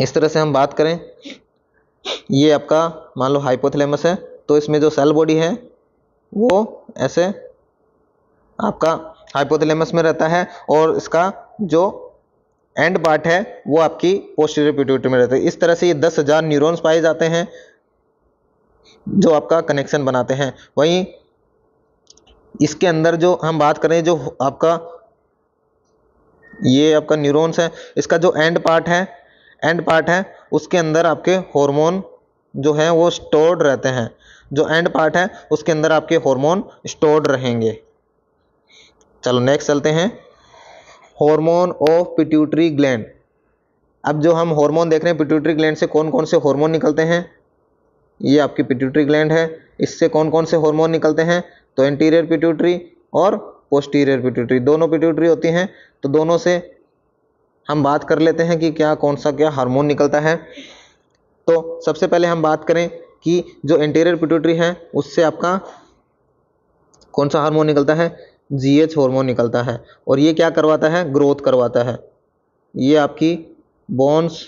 इस तरह से हम बात करें ये आपका मान लो हाइपोथैलेमस है तो इसमें जो सेल बॉडी है वो ऐसे आपका हाइपोथैलेमस में रहता है और इसका जो एंड पार्ट है वो आपकी पोस्टीरियर पिट्यूटरी में रहते है इस तरह से ये दस हज़ार न्यूरोन्स पाए जाते हैं जो आपका कनेक्शन बनाते हैं वहीं इसके अंदर जो हम बात करें जो आपका ये आपका न्यूरोन्स है इसका जो एंड पार्ट है एंड पार्ट है उसके अंदर आपके हॉर्मोन जो हैं वो स्टोर्ड रहते हैं जो एंड पार्ट है उसके अंदर आपके हॉर्मोन स्टोर्ड रहेंगे चलो नेक्स्ट चलते हैं हॉर्मोन ऑफ पिट्यूटरी ग्लैंड अब जो हम हार्मोन देख रहे हैं पिट्यूटरी ग्लैंड से कौन कौन से हार्मोन निकलते हैं ये आपकी पिट्यूटरी ग्लैंड है इससे कौन कौन से हार्मोन निकलते हैं तो एंटीरियर पिट्यूटरी और पोस्टीरियर पिट्यूटरी दोनों पिट्यूटरी होती हैं तो दोनों से हम बात कर लेते हैं कि क्या कौन सा क्या हार्मोन निकलता है तो सबसे पहले हम बात करें कि जो एंटीरियर पिट्यूटरी है उससे आपका कौन सा हार्मोन निकलता है जी एच हॉर्मोन निकलता है और ये क्या करवाता है ग्रोथ करवाता है ये आपकी बोन्स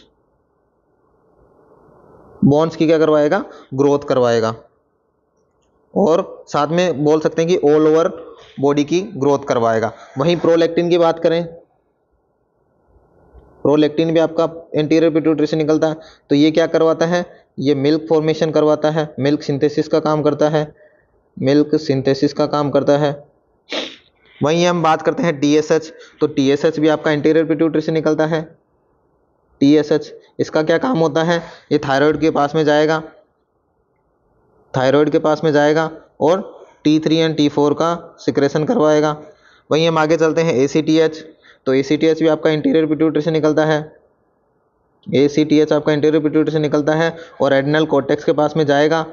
बोन्स की क्या करवाएगा ग्रोथ करवाएगा और साथ में बोल सकते हैं कि ऑल ओवर बॉडी की ग्रोथ करवाएगा वहीं प्रोलेक्टिन की बात करें प्रोलेक्टिन भी आपका इंटीरियर पिट्यूटरी से निकलता है तो ये क्या करवाता है ये मिल्क फॉर्मेशन करवाता है मिल्क सिंथेसिस का काम करता है मिल्क सिंथेसिस का काम करता है वहीं हम बात करते हैं टीएसएच तो टीएसएच भी आपका इंटीरियर पिट्यूटरी से निकलता है टीएसएच इसका क्या काम होता है ये थायराइड के पास में जाएगा थायराइड के पास में जाएगा और T three and T four का सिक्रेशन करवाएगा वहीं हम आगे चलते हैं ए सी टी एच तो ए टी एच भी आपका इंटीरियर पिट्यूटरी से निकलता है ए टी एच आपका इंटीरियर पिट्यूटरी से निकलता है और एडनल कोटेक्स के पास में जाएगा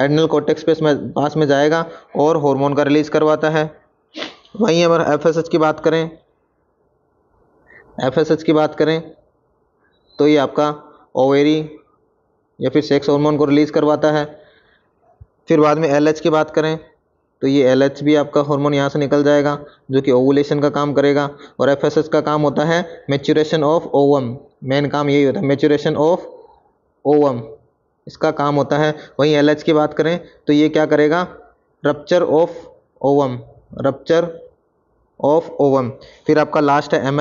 एडनल कोटेक्स पे इसमें पास में जाएगा और हार्मोन का रिलीज करवाता है वहीं अगर एफ की बात करें एफ की बात करें तो ये आपका ओवेरी या फिर सेक्स हार्मोन को रिलीज़ करवाता है फिर बाद में एल की बात करें तो ये एल भी आपका हार्मोन यहाँ से निकल जाएगा जो कि ओवुलेशन का काम करेगा और एफ का, का काम होता है मेच्यूरेशन ऑफ ओवम मेन काम यही होता है मेच्यूरेशन ऑफ ओवम इसका काम होता है वहीं एल की बात करें तो ये क्या करेगा rupture of ovum rupture of ovum फिर आपका लास्ट है एम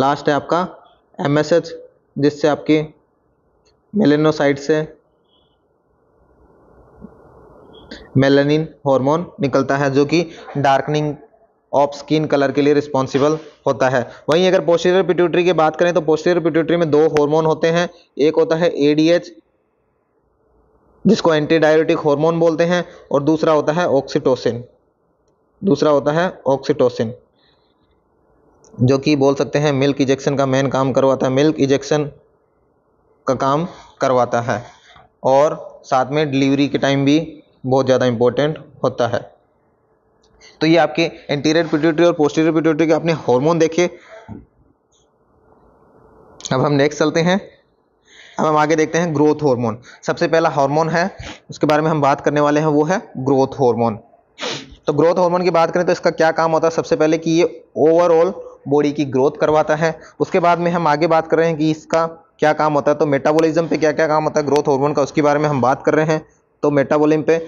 लास्ट है आपका एम जिससे आपकी मेलेनोसाइट से मेलानिन हार्मोन निकलता है जो कि डार्कनिंग ऑफ स्किन कलर के लिए रिस्पॉन्सिबल होता है वहीं अगर पोस्टीरियर पिट्यूटरी की बात करें तो पोस्टीरियर पिट्यूटरी में दो हार्मोन होते हैं एक होता है एडीएच जिसको एंटी डायोटिक हार्मोन बोलते हैं और दूसरा होता है ऑक्सीटोसिन दूसरा होता है ऑक्सीटोसिन जो कि बोल सकते हैं मिल्क इजेक्शन का मेन काम करवाता है मिल्क इजेक्शन का काम करवाता है और साथ में डिलीवरी के टाइम भी बहुत ज़्यादा इम्पोर्टेंट होता है तो ये आपके एंटीरियर पिट्यूटरी और पोस्टीरियर पिट्यूटरी के अपने हार्मोन देखे अब हम नेक्स्ट चलते हैं अब हम आगे देखते हैं ग्रोथ हार्मोन सबसे पहला हार्मोन है उसके बारे में हम बात करने वाले हैं वो है ग्रोथ हार्मोन तो ग्रोथ हार्मोन की बात करें तो इसका क्या काम होता है सबसे पहले कि ये ओवरऑल बॉडी की ग्रोथ करवाता है उसके बाद में हम आगे बात कर रहे हैं कि इसका क्या काम होता है तो मेटाबॉलिज्म पे क्या क्या काम होता है ग्रोथ हार्मोन का उसके बारे में हम बात कर रहे हैं तो मेटाबॉलिज्म पे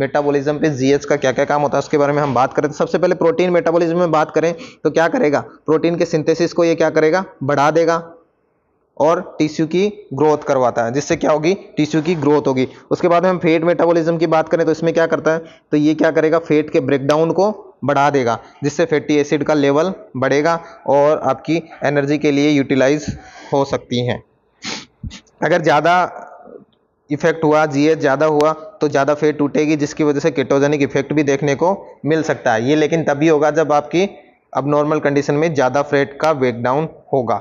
मेटाबॉलिज्म पे जीएच का क्या क्या काम होता है उसके बारे में हम बात करें तो सबसे पहले प्रोटीन मेटाबॉलिज्म में बात करें तो क्या करेगा प्रोटीन के सिंथेसिस को ये क्या करेगा बढ़ा देगा और टिश्यू की ग्रोथ करवाता है जिससे क्या होगी टिश्यू की ग्रोथ होगी उसके बाद में हम फेट मेटाबोलिज्म की बात करें तो इसमें क्या करता है तो ये क्या करेगा फेट के ब्रेकडाउन को बढ़ा देगा जिससे फैटी एसिड का लेवल बढ़ेगा और आपकी एनर्जी के लिए यूटिलाइज हो सकती हैं अगर ज़्यादा इफेक्ट हुआ जीएच ज़्यादा हुआ तो ज़्यादा फेट टूटेगी जिसकी वजह से केटोजेनिक इफेक्ट भी देखने को मिल सकता है ये लेकिन तभी होगा जब आपकी अब नॉर्मल कंडीशन में ज़्यादा फेट का वेक डाउन होगा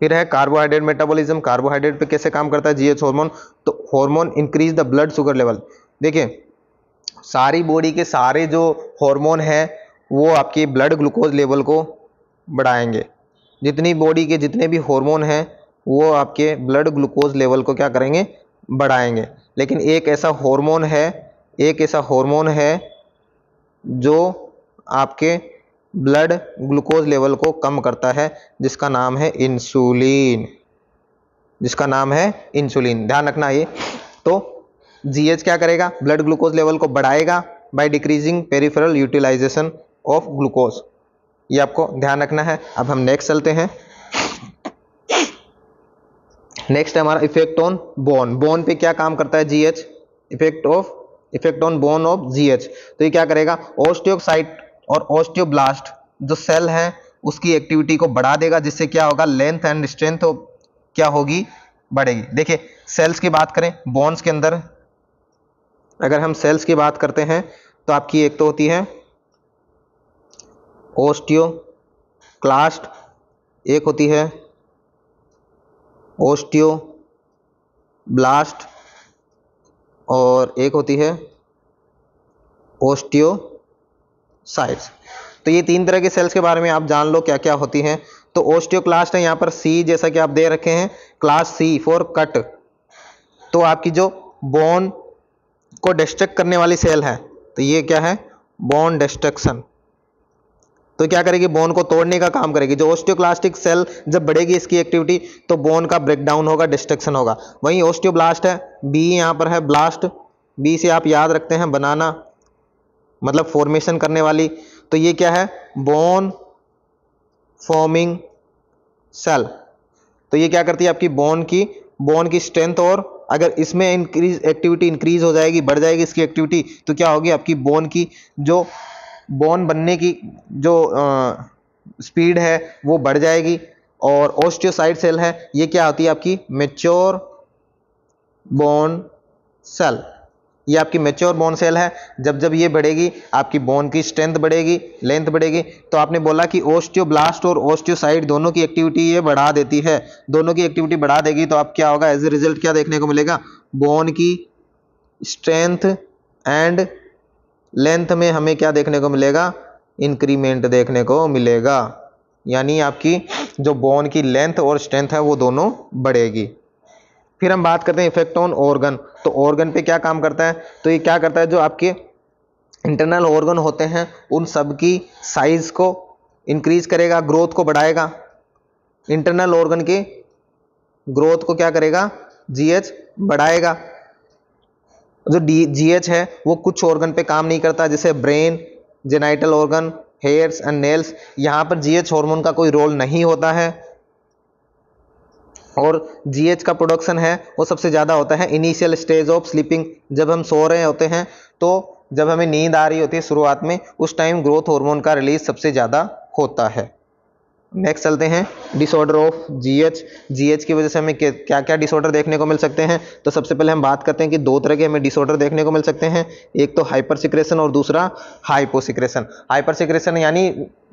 फिर है कार्बोहाइड्रेट मेटाबॉलिज्म कार्बोहाइड्रेट पे कैसे काम करता है जीएच हार्मोन तो hormone increase the blood sugar level देखिए सारी बॉडी के सारे जो हार्मोन हैं वो आपकी ब्लड ग्लूकोज लेवल को बढ़ाएंगे जितनी बॉडी के जितने भी हार्मोन हैं वो आपके ब्लड ग्लूकोज लेवल को क्या करेंगे बढ़ाएंगे लेकिन एक ऐसा हार्मोन है एक ऐसा हार्मोन है जो आपके ब्लड ग्लूकोज लेवल को कम करता है जिसका नाम है इंसुलिन जिसका नाम है इंसुलिन ध्यान रखना ये तो जीएच क्या करेगा ब्लड ग्लूकोज लेवल को बढ़ाएगा by decreasing peripheral utilisation of glucose ये आपको ध्यान रखना है अब हम नेक्स्ट चलते हैं नेक्स्ट है हमारा इफेक्ट ऑन बोन बोन पे क्या काम करता है GH effect of effect on bone of GH तो ये क्या करेगा ऑस्टियोसाइट और ऑस्टियोब्लास्ट जो सेल है उसकी एक्टिविटी को बढ़ा देगा जिससे क्या होगा लेंथ एंड स्ट्रेंथ क्या होगी बढ़ेगी देखिए सेल्स की बात करें बोन्स के अंदर अगर हम सेल्स की बात करते हैं तो आपकी एक तो होती है ओस्टियो क्लास्ट एक होती है ओस्टियो ब्लास्ट और एक होती है ओस्टियो साइट्स तो ये तीन तरह के सेल्स के बारे में आप जान लो क्या क्या होती हैं तो ओस्टियो क्लास्ट है यहाँ पर सी जैसा कि आप दे रखे हैं क्लास सी फॉर कट तो आपकी जो बोन को डिस्ट्रक्ट करने वाली सेल है तो ये क्या है बोन डिस्ट्रक्शन तो क्या करेगी बोन को तोड़ने का काम करेगी जो ऑस्टियोक्लास्टिक सेल जब बढ़ेगी इसकी एक्टिविटी तो बोन का ब्रेकडाउन होगा डिस्ट्रक्शन होगा वहीं ऑस्टियो है बी यहाँ पर है ब्लास्ट बी से आप याद रखते हैं बनाना मतलब फॉर्मेशन करने वाली तो ये क्या है बोन फॉर्मिंग सेल तो ये क्या करती है आपकी बोन की बोन की स्ट्रेंथ और अगर इसमें इंक्रीज एक्टिविटी इंक्रीज हो जाएगी बढ़ जाएगी इसकी एक्टिविटी तो क्या होगी आपकी बोन की जो बोन बनने की जो स्पीड है वो बढ़ जाएगी और ओस्टियोसाइड सेल है ये क्या होती है आपकी मेच्योर बोन सेल ये आपकी मेच्योर बोन सेल है जब जब ये बढ़ेगी आपकी बोन की स्ट्रेंथ बढ़ेगी लेंथ बढ़ेगी तो आपने बोला कि ओस्टियोब्लास्ट और ओस्टियोसाइड दोनों की एक्टिविटी ये बढ़ा देती है दोनों की एक्टिविटी बढ़ा देगी तो आप क्या होगा एज ए रिजल्ट क्या देखने को मिलेगा बोन की स्ट्रेंथ एंड लेंथ में हमें क्या देखने को मिलेगा इंक्रीमेंट देखने को मिलेगा यानी आपकी जो बोन की लेंथ और स्ट्रेंथ है वो दोनों बढ़ेगी फिर हम बात करते हैं इफेक्ट ऑन ऑर्गन तो ऑर्गन पे क्या काम करता है तो ये क्या करता है जो आपके इंटरनल ऑर्गन होते हैं उन सब की साइज़ को इंक्रीज करेगा ग्रोथ को बढ़ाएगा इंटरनल ऑर्गन की ग्रोथ को क्या करेगा जीएच बढ़ाएगा जो डी जी एच है वो कुछ ऑर्गन पे काम नहीं करता जैसे brain genital organ hairs and nails यहाँ पर जी एच हॉर्मोन का कोई रोल नहीं होता है और जी एच का प्रोडक्शन है वो सबसे ज़्यादा होता है इनिशियल स्टेज ऑफ स्लीपिंग जब हम सो रहे होते हैं तो जब हमें नींद आ रही होती है शुरुआत में उस टाइम ग्रोथ हॉर्मोन का रिलीज सबसे ज़्यादा होता है नेक्स्ट चलते हैं डिसऑर्डर ऑफ जीएच जीएच की वजह से हमें क्या क्या डिसऑर्डर देखने को मिल सकते हैं तो सबसे पहले हम बात करते हैं कि दो तरह के हमें डिसऑर्डर देखने को मिल सकते हैं एक तो हाइपर सिक्रेशन और दूसरा हाइपोसिक्रेशन हाइपर सिक्रेशन यानी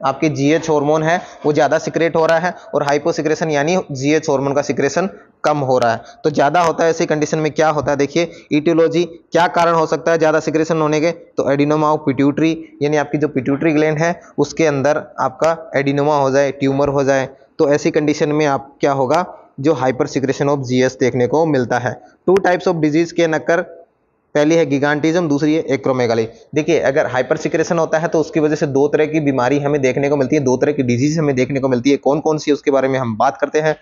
आपके जी एच हॉर्मोन है वो ज़्यादा सिक्रेट हो रहा है और हाइपोसिक्रेशन यानी जी एच हॉर्मोन का सिक्रेशन कम हो रहा है तो ज़्यादा होता है ऐसी कंडीशन में क्या होता है देखिए ईटियोलॉजी क्या कारण हो सकता है ज़्यादा सिक्रेशन होने के तो एडिनोमा ऑफ पिट्यूटरी यानी आपकी जो पिट्यूटरी ग्लैंड है उसके अंदर आपका एडिनोमा हो जाए ट्यूमर हो जाए तो ऐसी कंडीशन में आप क्या होगा जो हाइपर सिक्रेशन ऑफ जीएस देखने को मिलता है टू टाइप्स ऑफ डिजीज के नक्कर पहली है गिगांटिज्म दूसरी है एक्रोमेगाली देखिए अगर हाइपर सिक्रेशन होता है तो उसकी वजह से दो तरह की बीमारी हमें देखने को मिलती है दो तरह की डिजीज हमें देखने को मिलती है कौन कौन सी उसके बारे में हम बात करते हैं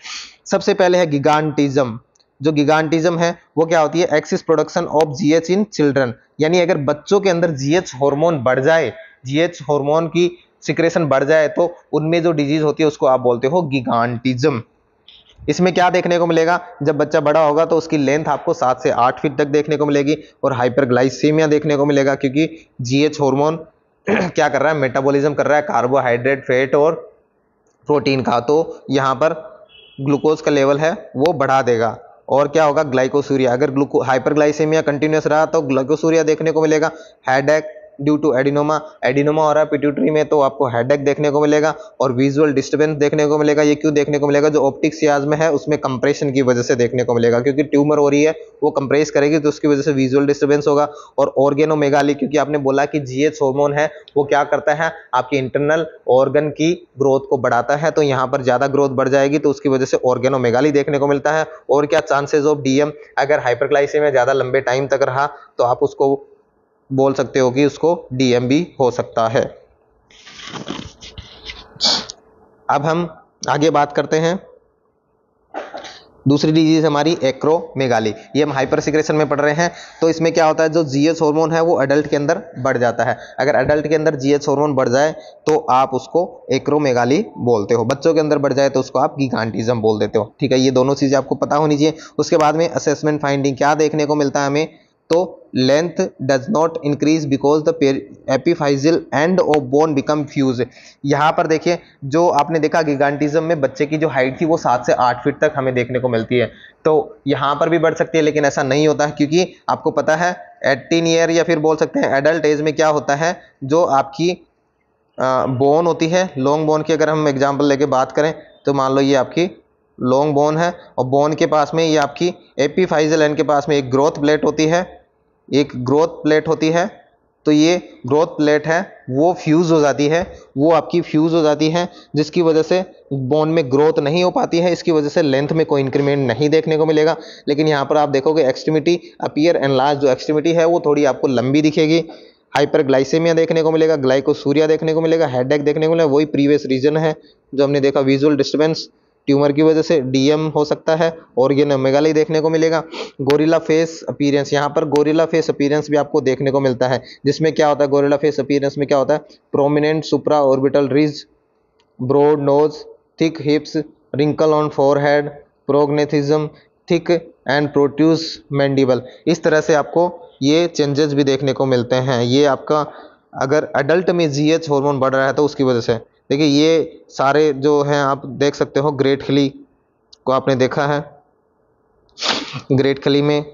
सबसे पहले है गिगांटिज्म जो गिगांटिज्म है वो क्या होती है excess production of G in children यानी अगर बच्चों के अंदर जी हार्मोन बढ़ जाए जी हार्मोन की सिक्रेशन बढ़ जाए तो उनमें जो डिजीज होती है उसको आप बोलते हो गिगांटिज्म इसमें क्या देखने को मिलेगा जब बच्चा बड़ा होगा तो उसकी लेंथ आपको सात से आठ फीट तक देखने को मिलेगी और हाइपरग्लाइसीमिया देखने को मिलेगा क्योंकि जीएच हार्मोन क्या कर रहा है मेटाबॉलिज्म कर रहा है कार्बोहाइड्रेट फैट और प्रोटीन का तो यहाँ पर ग्लूकोज का लेवल है वो बढ़ा देगा और क्या होगा ग्लाइकोसूरिया अगर ग्लूको हाइपरग्लाइसीमिया कंटिन्यूस रहा तो ग्लाइकोसूरिया देखने को मिलेगा headache due to adenoma adenoma और पिट्यूटरी में तो आपको हेड देखने को मिलेगा और विजुअल डिस्टर्बेंस देखने को मिलेगा ये क्यों देखने को मिलेगा जो ऑप्टिक सियाज में है उसमें कंप्रेशन की वजह से देखने को मिलेगा क्योंकि ट्यूमर हो रही है वो कंप्रेस करेगी तो उसकी वजह से विजुअल डिस्टर्बेंस होगा और ऑर्गेनोमेगाली क्योंकि आपने बोला कि जी हार्मोन है वो क्या करता है आपके इंटरनल ऑर्गन की ग्रोथ को बढ़ाता है तो यहाँ पर ज़्यादा ग्रोथ बढ़ जाएगी तो उसकी वजह से ऑर्गेनोमेगाली देखने को मिलता है और क्या चांसेज ऑफ डीएम अगर हाइपरक्लाइसी में ज़्यादा लंबे टाइम तक रहा तो आप उसको बोल सकते हो कि उसको डीएम भी हो सकता है अब हम आगे बात करते हैं दूसरी डिजीज हमारी एक्रोमेगाली ये हम हाइपर सिक्रेशन में पढ़ रहे हैं तो इसमें क्या होता है जो जीएस हार्मोन है वो अडल्ट के अंदर बढ़ जाता है अगर अडल्ट के अंदर जीएस हार्मोन बढ़ जाए तो आप उसको एक्रोमेगाली बोलते हो बच्चों के अंदर बढ़ जाए तो उसको आप गिगांटिज्म बोल देते हो ठीक है ये दोनों चीज़ें आपको पता होनी चाहिए उसके बाद में असेसमेंट फाइंडिंग क्या देखने को मिलता है हमें तो length does not increase because the epiphyseal and of bone become fuse यहाँ पर देखिए जो आपने देखा गिगांटिज्म में बच्चे की जो हाइट थी वो सात से आठ फीट तक हमें देखने को मिलती है तो यहाँ पर भी बढ़ सकती है लेकिन ऐसा नहीं होता है क्योंकि आपको पता है एटीन ईयर या फिर बोल सकते हैं एडल्ट एज में क्या होता है जो आपकी बोन होती है लॉन्ग बोन की अगर हम एग्जाम्पल लेके बात करें तो मान लो ये आपकी लॉन्ग बोन है और बोन के पास में ये आपकी एपीफाइजल एंड के पास में एक ग्रोथ प्लेट होती है एक ग्रोथ प्लेट होती है तो ये ग्रोथ प्लेट है वो फ्यूज़ हो जाती है वो आपकी फ्यूज़ हो जाती है जिसकी वजह से बोन में ग्रोथ नहीं हो पाती है इसकी वजह से लेंथ में कोई इंक्रीमेंट नहीं देखने को मिलेगा लेकिन यहाँ पर आप देखोगे एक्सट्रीमिटी अपियर एंड लार्ज जो एक्सट्रीमिटी है वो थोड़ी आपको लंबी दिखेगी हाइपर ग्लाइसेमिया देखने को मिलेगा ग्लाइकोसूरिया देखने को मिलेगा हेडेक देखने को मिलेगा वही प्रीवियस रीजन है जो हमने देखा विजुअल डिस्टर्बेंस ट्यूमर की वजह से डीएम हो सकता है और ये नमेगा देखने को मिलेगा गोरिला फेस अपीरेंस यहाँ पर गोरिला फेस अपीरेंस भी आपको देखने को मिलता है जिसमें क्या होता है गोरिला फेस अपीरेंस में क्या होता है prominent supra orbital ridge broad nose thick hips wrinkle on forehead prognathism thick and protrude mandible इस तरह से आपको ये चेंजेस भी देखने को मिलते हैं ये आपका अगर अडल्ट में जी एच हार्मोन बढ़ रहा है तो उसकी वजह से देखिए ये सारे जो हैं आप देख सकते हो ग्रेट खली को आपने देखा है ग्रेट खली में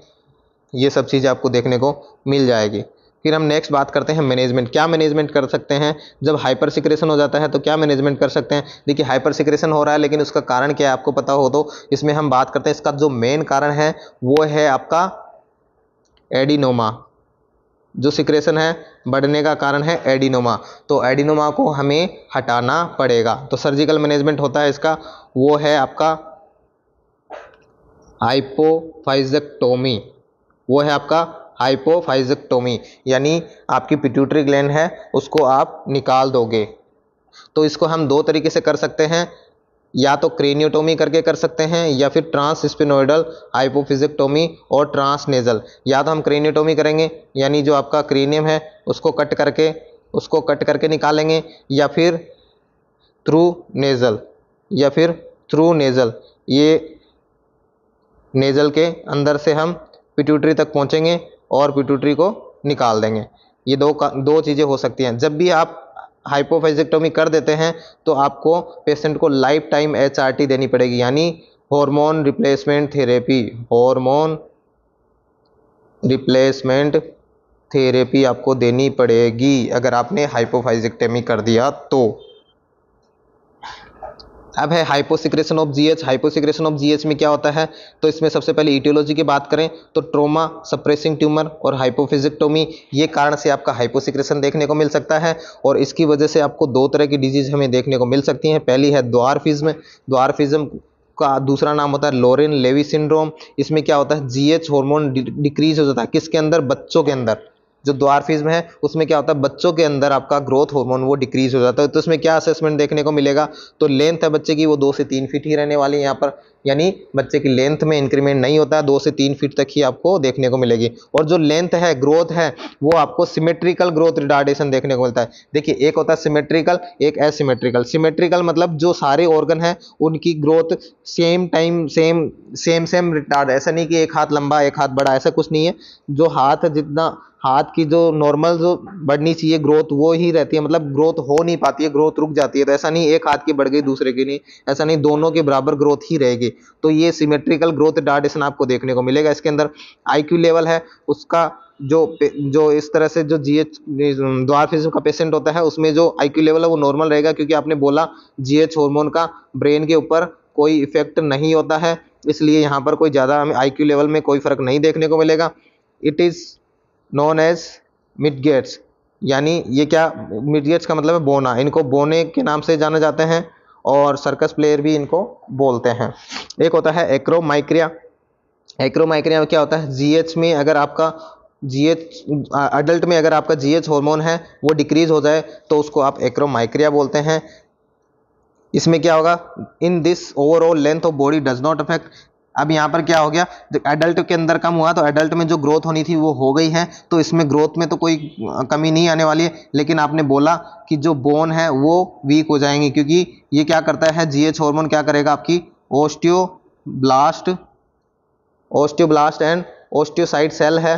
ये सब चीज़ आपको देखने को मिल जाएगी फिर हम नेक्स्ट बात करते हैं मैनेजमेंट क्या मैनेजमेंट कर सकते हैं जब हाइपर सिक्रेशन हो जाता है तो क्या मैनेजमेंट कर सकते हैं देखिए हाइपर सिक्रेशन हो रहा है लेकिन उसका कारण क्या है आपको पता हो तो इसमें हम बात करते हैं इसका जो मेन कारण है वो है आपका एडिनोमा जो सिक्रेशन है बढ़ने का कारण है एडिनोमा तो एडिनोमा को हमें हटाना पड़ेगा तो सर्जिकल मैनेजमेंट होता है इसका वो है आपका हाइपोफाइजेक्टोमी वो है आपका हाइपोफाइजेक्टोमी यानी आपकी पिट्यूटरी ग्लैंड है उसको आप निकाल दोगे तो इसको हम दो तरीके से कर सकते हैं या तो क्रेनियोटोमी करके कर सकते हैं या फिर ट्रांस स्पिनोइडल हाइपोफिजिकटोमी और ट्रांस नेज़ल या तो हम क्रेनियोटोमी करेंगे यानी जो आपका क्रेनियम है उसको कट करके उसको कट करके निकालेंगे या फिर थ्रू नेज़ल या फिर थ्रू नेज़ल ये नेज़ल के अंदर से हम पिट्यूटरी तक पहुँचेंगे और पिट्यूटरी को निकाल देंगे ये दो दो चीज़ें हो सकती हैं जब भी आप हाइपोफेजिक्टोमी कर देते हैं तो आपको पेशेंट को लाइफ टाइम एच देनी पड़ेगी यानी hormone replacement therapy hormone replacement therapy आपको देनी पड़ेगी अगर आपने हाइपोफाइजेक्टेमी कर दिया तो अब है hyposecretion of GH hyposecretion of GH में क्या होता है तो इसमें सबसे पहले इटियोलॉजी की बात करें तो ट्रोमा सप्रेसिंग ट्यूमर और हाइपोफिजिक्टोमी ये कारण से आपका हाइपोसिक्रेशन देखने को मिल सकता है और इसकी वजह से आपको दो तरह की डिजीज हमें देखने को मिल सकती हैं पहली है द्वारफिज्म द्वारफिज्म का दूसरा नाम होता है लोरिन लेवी सिंड्रोम इसमें क्या होता है जीएच हार्मोन डि, डिक्रीज हो जाता है किसके अंदर बच्चों के अंदर जो द्वार फीस में है उसमें क्या होता है बच्चों के अंदर आपका ग्रोथ हार्मोन वो डिक्रीज हो जाता है तो इसमें क्या असेसमेंट देखने को मिलेगा तो लेंथ है बच्चे की वो दो से तीन फीट ही रहने वाली है यहाँ पर यानी बच्चे की लेंथ में इंक्रीमेंट नहीं होता है दो से तीन फीट तक ही आपको देखने को मिलेगी और जो लेंथ है ग्रोथ है वो आपको सिमेट्रिकल ग्रोथ रिटार्डेशन देखने को मिलता है देखिए एक होता है सिमेट्रिकल एक एसिमेट्रिकल सिमेट्रिकल मतलब जो सारे ऑर्गन हैं उनकी growth same time same same same retard ऐसा नहीं कि एक हाथ लंबा एक हाथ बड़ा ऐसा कुछ नहीं है जो हाथ जितना हाथ की जो नॉर्मल जो बढ़नी चाहिए ग्रोथ वो ही रहती है मतलब ग्रोथ हो नहीं पाती है ग्रोथ रुक जाती है तो ऐसा नहीं एक हाथ की बढ़ गई दूसरे की नहीं ऐसा नहीं दोनों के बराबर ग्रोथ ही रहेगी तो ये सिमेट्रिकल ग्रोथ डार्डेशन आपको देखने को मिलेगा इसके अंदर आई लेवल है उसका जो जो इस तरह से जो जी एच द्वार का पेशेंट होता है उसमें जो आई लेवल है वो नॉर्मल रहेगा क्योंकि आपने बोला एच हॉर्मोन का ब्रेन के ऊपर कोई इफेक्ट नहीं होता है इसलिए यहाँ पर कोई ज़्यादा हमें आई लेवल में कोई फर्क नहीं देखने को मिलेगा it is known as midgets यानी ये क्या मिडगेट्स का मतलब है बोना इनको बोने के नाम से जाने जाते हैं और सर्कस प्लेयर भी इनको बोलते हैं एक होता है एक्रोमाइक्रिया एक्रोमाइक्रिया क्या होता है जीएच में अगर आपका जीएच अडल्ट में अगर आपका जीएच हार्मोन है वो डिक्रीज हो जाए तो उसको आप एक्रोमाइक्रिया बोलते हैं इसमें क्या होगा in this overall length of body does not affect अब यहाँ पर क्या हो गया जो तो एडल्ट के अंदर कम हुआ तो एडल्ट में जो ग्रोथ होनी थी वो हो गई है तो इसमें ग्रोथ में तो कोई कमी नहीं आने वाली है लेकिन आपने बोला कि जो बोन है वो वीक हो जाएंगी क्योंकि ये क्या करता है जीएच हार्मोन क्या करेगा आपकी osteoblast osteoblast and osteocyte cell है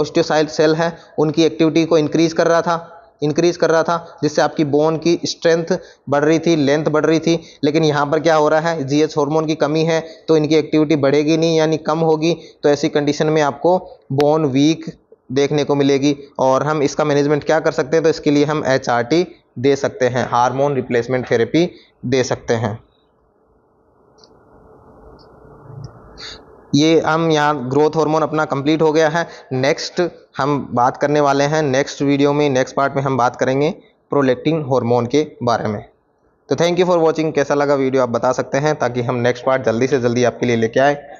ओस्टियोसाइड सेल है उनकी एक्टिविटी को इंक्रीज कर रहा था इंक्रीज़ कर रहा था जिससे आपकी बोन की स्ट्रेंथ बढ़ रही थी लेंथ बढ़ रही थी लेकिन यहाँ पर क्या हो रहा है जी एच हॉर्मोन की कमी है तो इनकी एक्टिविटी बढ़ेगी नहीं यानी कम होगी तो ऐसी कंडीशन में आपको बोन वीक देखने को मिलेगी और हम इसका मैनेजमेंट क्या कर सकते हैं तो इसके लिए हम एच दे सकते हैं हारमोन रिप्लेसमेंट थेरेपी दे सकते हैं ये हम यहाँ ग्रोथ हार्मोन अपना कंप्लीट हो गया है नेक्स्ट हम बात करने वाले हैं नेक्स्ट वीडियो में नेक्स्ट पार्ट में हम बात करेंगे प्रोलेक्टिन हार्मोन के बारे में तो थैंक यू फॉर वॉचिंग कैसा लगा वीडियो आप बता सकते हैं ताकि हम नेक्स्ट पार्ट जल्दी से जल्दी आपके लिए लेके आए